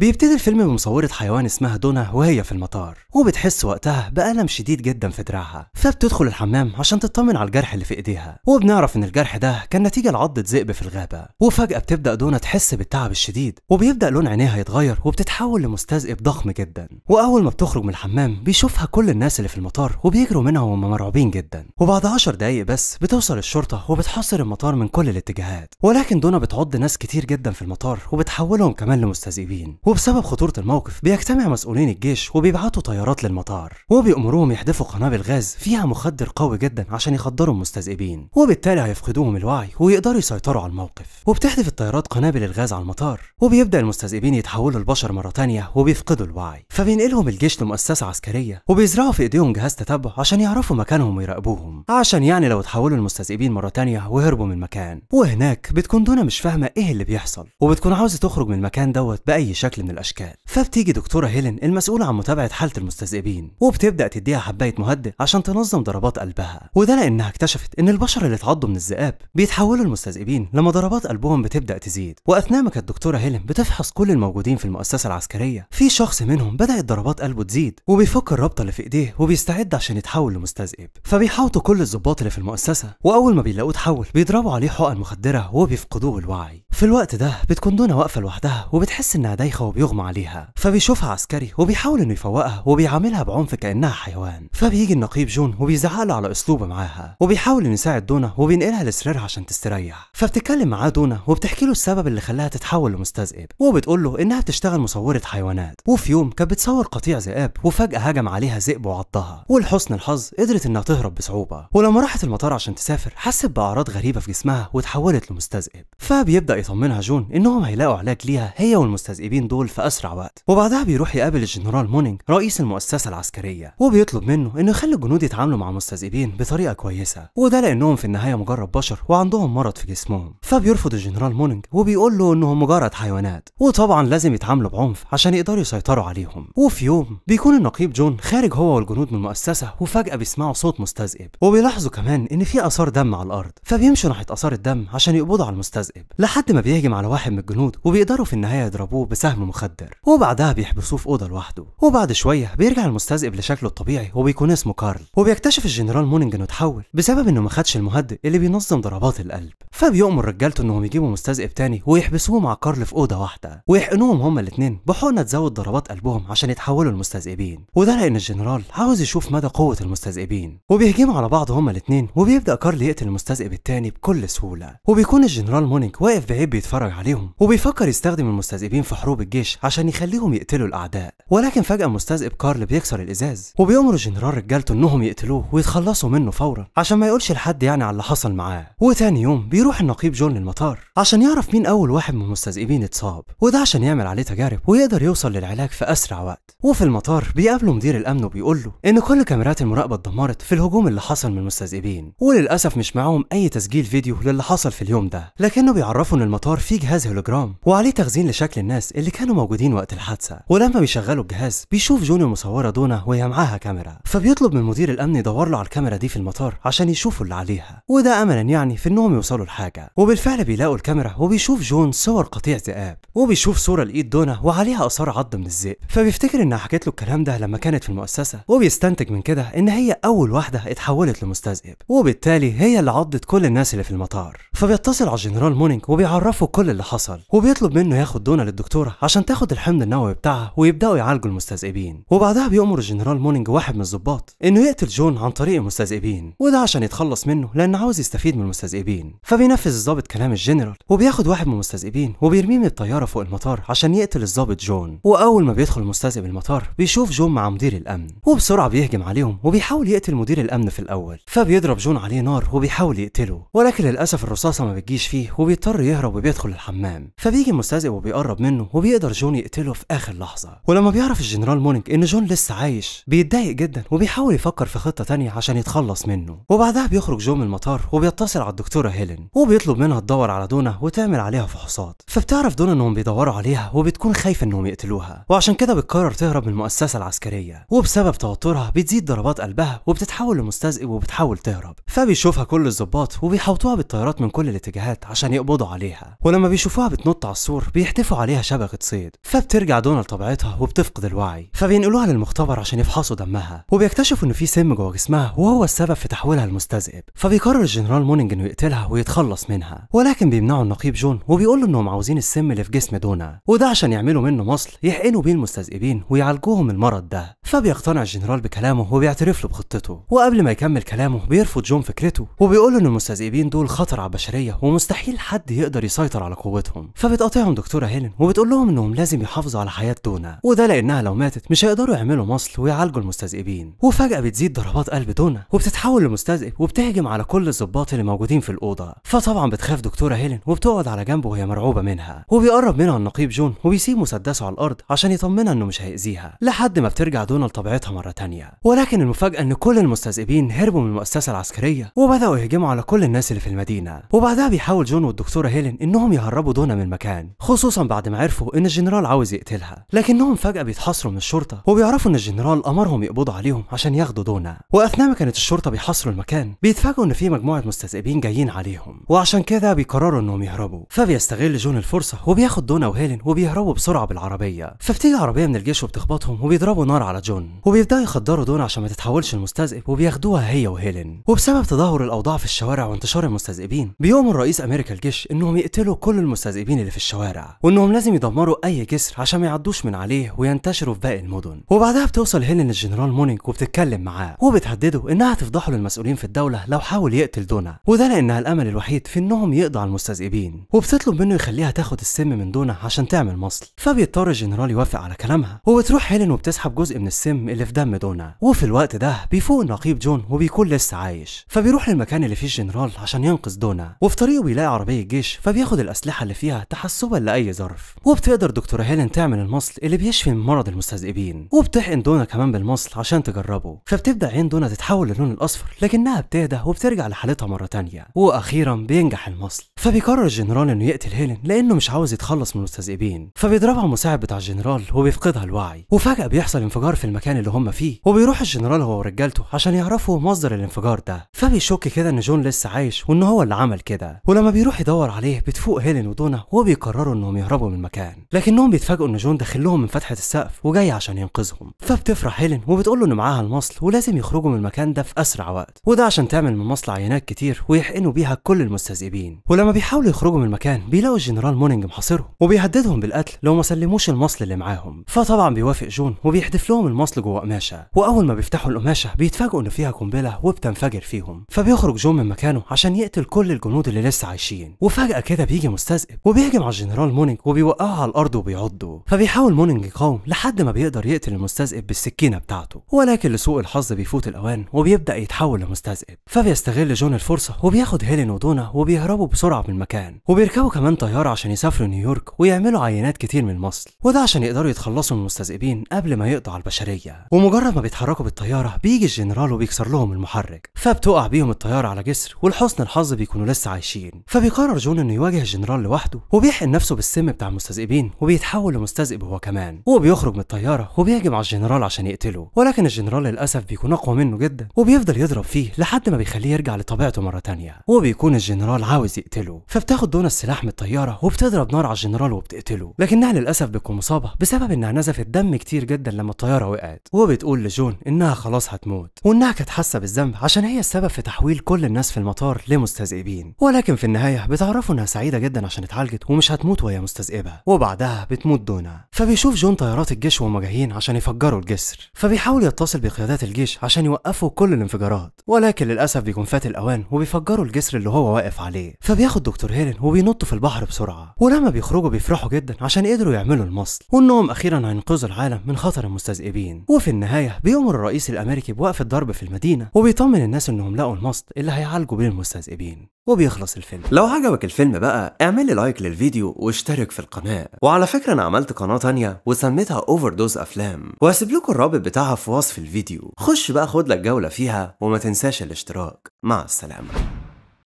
بيبتدي الفيلم بمصورة حيوان اسمها دونا وهي في المطار وبتحس وقتها بألم شديد جدا في دراعها فبتدخل الحمام عشان تطمن على الجرح اللي في ايديها وبنعرف ان الجرح ده كان نتيجة لعضة ذئب في الغابة وفجأة بتبدأ دونا تحس بالتعب الشديد وبيبدأ لون عينيها يتغير وبتتحول لمستذئب ضخم جدا وأول ما بتخرج من الحمام بيشوفها كل الناس اللي في المطار وبيجروا منها وهم مرعوبين جدا وبعد 10 دقايق بس بتوصل الشرطة وبتحاصر المطار من كل الاتجاهات ولكن دونا بتعض ناس كتير جدا في المطار وبتحولهم كمان لمستذئبين وبسبب خطورة الموقف بيجتمع مسؤولين الجيش وبيبعتوا طيارات للمطار وبيأمروهم يحدفوا قنابل غاز فيها مخدر قوي جدا عشان يخدروا المستذئبين وبالتالي هيفقدوهم الوعي ويقدروا يسيطروا على الموقف وبتحدف الطيارات قنابل الغاز على المطار وبيبدأ المستذئبين يتحولوا لبشر مرة تانية وبيفقدوا الوعي فبينقلهم الجيش لمؤسسة عسكرية وبيزرعوا في ايديهم جهاز تتبع عشان يعرفوا مكانهم ويراقبوهم عشان يعني لو اتحولوا المستذئبين مرة تانية وهربوا من المكان وهناك بتكون دونا مش فاهمة ايه اللي بيحصل وبتكون عاوزة تخرج من المكان دوت بأي شكل شكل من الاشكال فبتيجي دكتوره هيلين المسؤوله عن متابعه حاله المستذئبين وبتبدا تديها حبايه مهدئ عشان تنظم ضربات قلبها وده لانها اكتشفت ان البشر اللي اتعضوا من الذئاب بيتحولوا لمستذئبين لما ضربات قلبهم بتبدا تزيد واثناء ما كانت الدكتوره هيلين بتفحص كل الموجودين في المؤسسه العسكريه في شخص منهم بدات ضربات قلبه تزيد وبيفك الرابطه اللي في ايديه وبيستعد عشان يتحول لمستذئب فبيحاوطوا كل الضباط اللي في المؤسسه واول ما بيلاقوه اتحول بيضربوا عليه حقن مخدره وبيفقدوه الوعي في الوقت ده بتكون دونا واقفه لوحدها وبتحس انها دايخه وبيغمى عليها فبيشوفها عسكري وبيحاول انه يفوقها وبيعاملها بعنف كانها حيوان فبيجي النقيب جون له على اسلوبه معاها وبيحاول انه يساعد دونا وبينقلها لسريرها عشان تستريح فبتتكلم معاه دونا وبتحكي له السبب اللي خلاها تتحول لمستذئب وبتقول له انها بتشتغل مصوره حيوانات وفي يوم كانت بتصور قطيع ذئاب وفجاه هجم عليها ذئب وعضها ولحسن الحظ قدرت انها تهرب بصعوبه ولما راحت المطار عشان تسافر حست باعراض غريبه في جسمها وتحولت لمستذئب فبيبدا يطمنها جون انهم هيلاقوا علاج ليها هي والمستذئبين دول دول في أسرع وقت وبعدها بيروح يقابل الجنرال مونينج رئيس المؤسسة العسكرية وبيطلب منه إنه يخلي الجنود يتعاملوا مع مستذئبين بطريقة كويسة وده لأنهم في النهاية مجرد بشر وعندهم مرض في جسمهم فبيرفض الجنرال مونينج وبيقول له إنهم مجرد حيوانات وطبعا لازم يتعاملوا بعنف عشان يقدروا يسيطروا عليهم وفي يوم بيكون النقيب جون خارج هو والجنود من المؤسسة وفجأة بيسمعوا صوت مستذئب وبيلاحظوا كمان إن في آثار دم على الأرض فبيمشوا ناحية آثار الدم عشان يقبضوا على المستذئب لحد ما بيهجم على واحد من الجنود وبيقدروا في النهاية يضربوه بسهم مخدر وبعدها بيحبسوه في اوضه لوحده وبعد شويه بيرجع المستذئب لشكله الطبيعي وبيكون اسمه كارل وبيكتشف الجنرال مونينج انه اتحول بسبب انه ما خدش المهدئ اللي بينظم ضربات القلب فبيؤمر رجالته انهم يجيبوا مستذئب تاني ويحبسوه مع كارل في اوضه واحده ويحقنوهم هما الاثنين بحقنه تزود ضربات قلبهم عشان يتحولوا لمستذئبين وده لان الجنرال عاوز يشوف مدى قوه المستذئبين وبيهجموا على بعض هما الاثنين وبيبدا كارل يقتل المستذئب التاني بكل سهوله وبيكون الجنرال مونينج واقف بعيد بيتفرج عليهم وبيفكر يستخدم المستذئبين في حروب الجيش عشان يخليهم يقتلوا الأعداء ولكن فجأة مستذئب كارل بيكسر الإزاز وبيأمر جنرال رجالته إنهم يقتلوه ويتخلصوا منه فورا عشان ما يقولش لحد يعني على اللي حصل معاه وتاني يوم بيروح النقيب جون للمطار عشان يعرف مين أول واحد من المستذئبين اتصاب وده عشان يعمل عليه تجارب ويقدر يوصل للعلاج في أسرع وقت وفي المطار بيقابله مدير الأمن وبيقول له إن كل كاميرات المراقبة اتدمرت في الهجوم اللي حصل من المستذئبين وللأسف مش معاهم أي تسجيل فيديو للي حصل في اليوم ده لكنه بيعرفه إن المطار فيه جهاز هولوجرام وعليه تخزين لشكل الناس اللي كانوا موجودين وقت الحادثه ولما بيشغلوا الجهاز بيشوف جوني مصوره دونا وهي معاها كاميرا فبيطلب من مدير الامن يدور له على الكاميرا دي في المطار عشان يشوفوا اللي عليها وده املا يعني في انهم يوصلوا لحاجه وبالفعل بيلاقوا الكاميرا وبيشوف جون صور قطيع ذئاب وبيشوف صوره لايد دونا وعليها اثار عض من الذئب فبيفتكر انها حكت له الكلام ده لما كانت في المؤسسه وبيستنتج من كده ان هي اول واحده اتحولت لمستذئب وبالتالي هي اللي عضت كل الناس اللي في المطار فبيتصل على الجنرال مونينج وبيعرفه كل اللي حصل وبيطلب منه ياخد دونا للدكتوره عشان تاخد الحمض النووي بتاعها ويبداوا يعالجوا المستذئبين وبعدها بيأمر الجنرال مونينج واحد من الظباط انه يقتل جون عن طريق المستذئبين وده عشان يتخلص منه لان عاوز يستفيد من المستذئبين فبينفذ الضابط كلام الجنرال وبياخد واحد من المستذئبين وبيرميه من الطياره فوق المطار عشان يقتل الضابط جون واول ما بيدخل المستذئب المطار بيشوف جون مع مدير الامن وبسرعه بيهجم عليهم وبيحاول يقتل مدير الامن في الاول فبيضرب جون عليه نار وبيحاول يقتله ولكن للاسف الرصاصه ما بتجيش فيه وبيضطر يهرب وبيدخل الحمام فبيجي المستذئب وبيقرب منه وبيقتل بيقدر جون يقتله في اخر لحظه ولما بيعرف الجنرال مونينج ان جون لسه عايش بيتضايق جدا وبيحاول يفكر في خطه تانية عشان يتخلص منه وبعدها بيخرج جون من المطار وبيتصل على الدكتوره هيلين وبيطلب منها تدور على دونا وتعمل عليها فحوصات فبتعرف دونا انهم بيدوروا عليها وبتكون خايفه انهم يقتلوها وعشان كده بتقرر تهرب من المؤسسه العسكريه وبسبب توترها بتزيد ضربات قلبها وبتتحول لمستذئب وبتحاول تهرب فبيشوفها كل الظباط وبيحوطوها بالطيارات من كل الاتجاهات عشان يقبضوا عليها ولما بيشوفوها بتنط على السور بيحتفوا عليها شبكه الصيد فبترجع دونا لطبيعتها وبتفقد الوعي فبينقلوها للمختبر عشان يفحصوا دمها وبيكتشفوا انه في سم جوه جسمها وهو السبب في تحويلها لمستذئب فبيقرر الجنرال مونينج انه يقتلها ويتخلص منها ولكن بيمنعه النقيب جون وبيقول له انهم عاوزين السم اللي في جسم دونا وده عشان يعملوا منه مصل يحقنوا بيه المستذئبين ويعالجوهم المرض ده فبيقتنع الجنرال بكلامه وبيعترف له بخطته وقبل ما يكمل كلامه بيرفض جون فكرته وبيقول ان المستذئبين دول خطر على البشريه ومستحيل حد يقدر يسيطر على قوتهم فبتقاطعهم دكتوره هيلين وبتقول لهم انهم لازم يحافظوا على حياه تونا وده لانها لو ماتت مش هيقدروا يعملوا مصل ويعالجوا المستذئبين وفجاه بتزيد ضربات قلب تونا وبتتحول لمستذئب وبتهجم على كل الظباط اللي موجودين في الاوضه فطبعا بتخاف دكتوره هيلين وبتقعد على جنبه وهي مرعوبه منها وبيقرب منها النقيب جون وبيسيب مسدسه على الارض عشان يطمنها انه مش هيأذيها لحد ما بترجع دونا لطبيعتها مره تانية ولكن المفاجاه ان كل المستذئبين هربوا من المؤسسه العسكريه وبداوا يهجموا على كل الناس اللي في المدينه وبعدها بيحاول جون والدكتوره هيلين انهم يهربوا دونا من المكان خصوصا بعد ما عرفوا ان الجنرال عاوز يقتلها لكنهم فجأة بيتحاصروا من الشرطة وبيعرفوا إن الجنرال أمرهم يقبضوا عليهم عشان ياخدوا دونا وأثناء ما كانت الشرطة بيحاصروا المكان بيتفاجئوا إن في مجموعة مستذئبين جايين عليهم وعشان كده بيقرروا إنهم يهربوا فبيستغل جون الفرصة وبياخد دونا وهيلين وبيهربوا بسرعة بالعربية فبتيجي عربية من الجيش وبتخبطهم وبيضربوا نار على جون وبيبدأوا يخدروا دونا عشان ما تتحولش المستذئب وبياخدوها هي وهيلين وبسبب تدهور الأوضاع في الشوارع وانتشار المستذئبين بيؤمر رئيس أمريكا الجيش إنهم يقتلوا كل المستذئبين اللي في الشوارع وإنهم لازم يدمروا اي جسر عشان ما يعدوش من عليه وينتشروا في باقي المدن وبعدها بتوصل هيلين للجنرال مونينج وبتتكلم معاه وبتهدده انها تفضحه للمسؤولين في الدوله لو حاول يقتل دونا وده لانها الامل الوحيد في انهم يقضوا على المستذئبين وبتطلب منه يخليها تاخد السم من دونا عشان تعمل مصل فبيضطر الجنرال يوافق على كلامها وبتروح هيلين وبتسحب جزء من السم اللي في دم دونا وفي الوقت ده بيفوق النقيب جون وبيكون لسه عايش فبيروح للمكان اللي فيه الجنرال عشان ينقذ دونا وفي طريقه بيلاقي عربيه جيش فبياخد الاسلحه اللي فيها تحسبا لاي ظرف وبتقدر بتقدر دكتورة هيلين تعمل المصل اللي بيشفي من مرض المستذئبين وبتحقن دونا كمان بالمصل عشان تجربه فبتبدا عين دونا تتحول للون الاصفر لكنها بتهدى وبترجع لحالتها مره تانية واخيرا بينجح المصل فبيقرر الجنرال انه يقتل هيلين لانه مش عاوز يتخلص من المستذئبين فبيضربها مساعد بتاع الجنرال وبيفقدها الوعي وفجاه بيحصل انفجار في المكان اللي هم فيه وبيروح الجنرال هو ورجالته عشان يعرفوا مصدر الانفجار ده فبيشك كده ان جون لسه عايش وان هو اللي عمل كده ولما بيروح يدور عليه بتفوق هيلين ودونا وبيقرروا انهم يهربوا من المكان لكنهم بيتفاجئوا ان جون داخل لهم من فتحه السقف وجاي عشان ينقذهم فبتفرح هيلين وبتقول له ان معاها المصل ولازم يخرجوا من المكان ده في اسرع وقت وده عشان تعمل من مصل عينات كتير ويحقنوا بيها كل المستذئبين ولما بيحاولوا يخرجوا من المكان بيلاقوا الجنرال مونينج محاصرهم وبيهددهم بالقتل لو ما سلموش المصل اللي معاهم فطبعا بيوافق جون وبيحدف لهم المصل جوه قماشه واول ما بيفتحوا القماشه بيتفاجئوا ان فيها قنبله وبتنفجر فيهم فبيخرج جون من مكانه عشان يقتل كل الجنود اللي لسه عايشين وفجاه كده بيجي مستذئب وبيهجم على الجنرال مونينج وبيوقعه على الأرض وبيعضه فبيحاول مونينج يقاوم لحد ما بيقدر يقتل المستذئب بالسكينة بتاعته ولكن لسوء الحظ بيفوت الأوان وبيبدأ يتحول لمستذئب فبيستغل جون الفرصة وبياخد هيلين ودونا وبيهربوا بسرعة من المكان وبيركبوا كمان طيارة عشان يسافروا نيويورك ويعملوا عينات كتير من المصل وده عشان يقدروا يتخلصوا من المستذئبين قبل ما يقضوا على البشرية ومجرد ما بيتحركوا بالطيارة بيجي الجنرال وبيكسر لهم المحرك فبتقع بيهم الطيارة على جسر ولحسن الحظ بيكونوا لسه عايشين فبيقرر جون انه يواجه الجنرال لوحده وبيحقن نفسه بالسم بتاع المستذئبين مجنون وبيتحول لمستذئب هو كمان هو بيخرج من الطياره وبيهجم على الجنرال عشان يقتله ولكن الجنرال للاسف بيكون اقوى منه جدا وبيفضل يضرب فيه لحد ما بيخليه يرجع لطبيعته مره تانية وبيكون الجنرال عاوز يقتله فبتاخد دونا السلاح من الطياره وبتضرب نار على الجنرال وبتقتله لكنها للاسف بتكون مصابه بسبب انها نزفت دم كتير جدا لما الطياره وقعت وبتقول لجون انها خلاص هتموت وانها كانت حاسه بالذنب عشان هي السبب في تحويل كل الناس في المطار لمستذئبين ولكن في النهايه بتعرفوا انها سعيده جدا عشان اتعالجت ومش هتموت وهي مستذئبه وبعد بعدها بتموت دونا فبيشوف جون طيارات الجيش وهم جايين عشان يفجروا الجسر فبيحاول يتصل بقيادات الجيش عشان يوقفوا كل الانفجارات ولكن للاسف بيكون فات الاوان وبيفجروا الجسر اللي هو واقف عليه فبياخد دكتور هيلين وبينطوا في البحر بسرعه ولما بيخرجوا بيفرحوا جدا عشان قدروا يعملوا المصل وانهم اخيرا هينقذوا العالم من خطر المستذئبين وفي النهايه بيامر الرئيس الامريكي بوقف الضرب في المدينه وبيطمن الناس انهم لقوا المصل اللي هيعالجوا بيه المستذئبين وبيخلص الفيلم لو عجبك الفيلم بقى اعمل لايك للفيديو واشترك في القناه وعلى فكرة أنا عملت قناة تانية وسميتها أوفر دوز أفلام وهسيب لكم الرابط بتاعها في وصف الفيديو خش بقى خد لك جولة فيها وما تنساش الاشتراك مع السلامة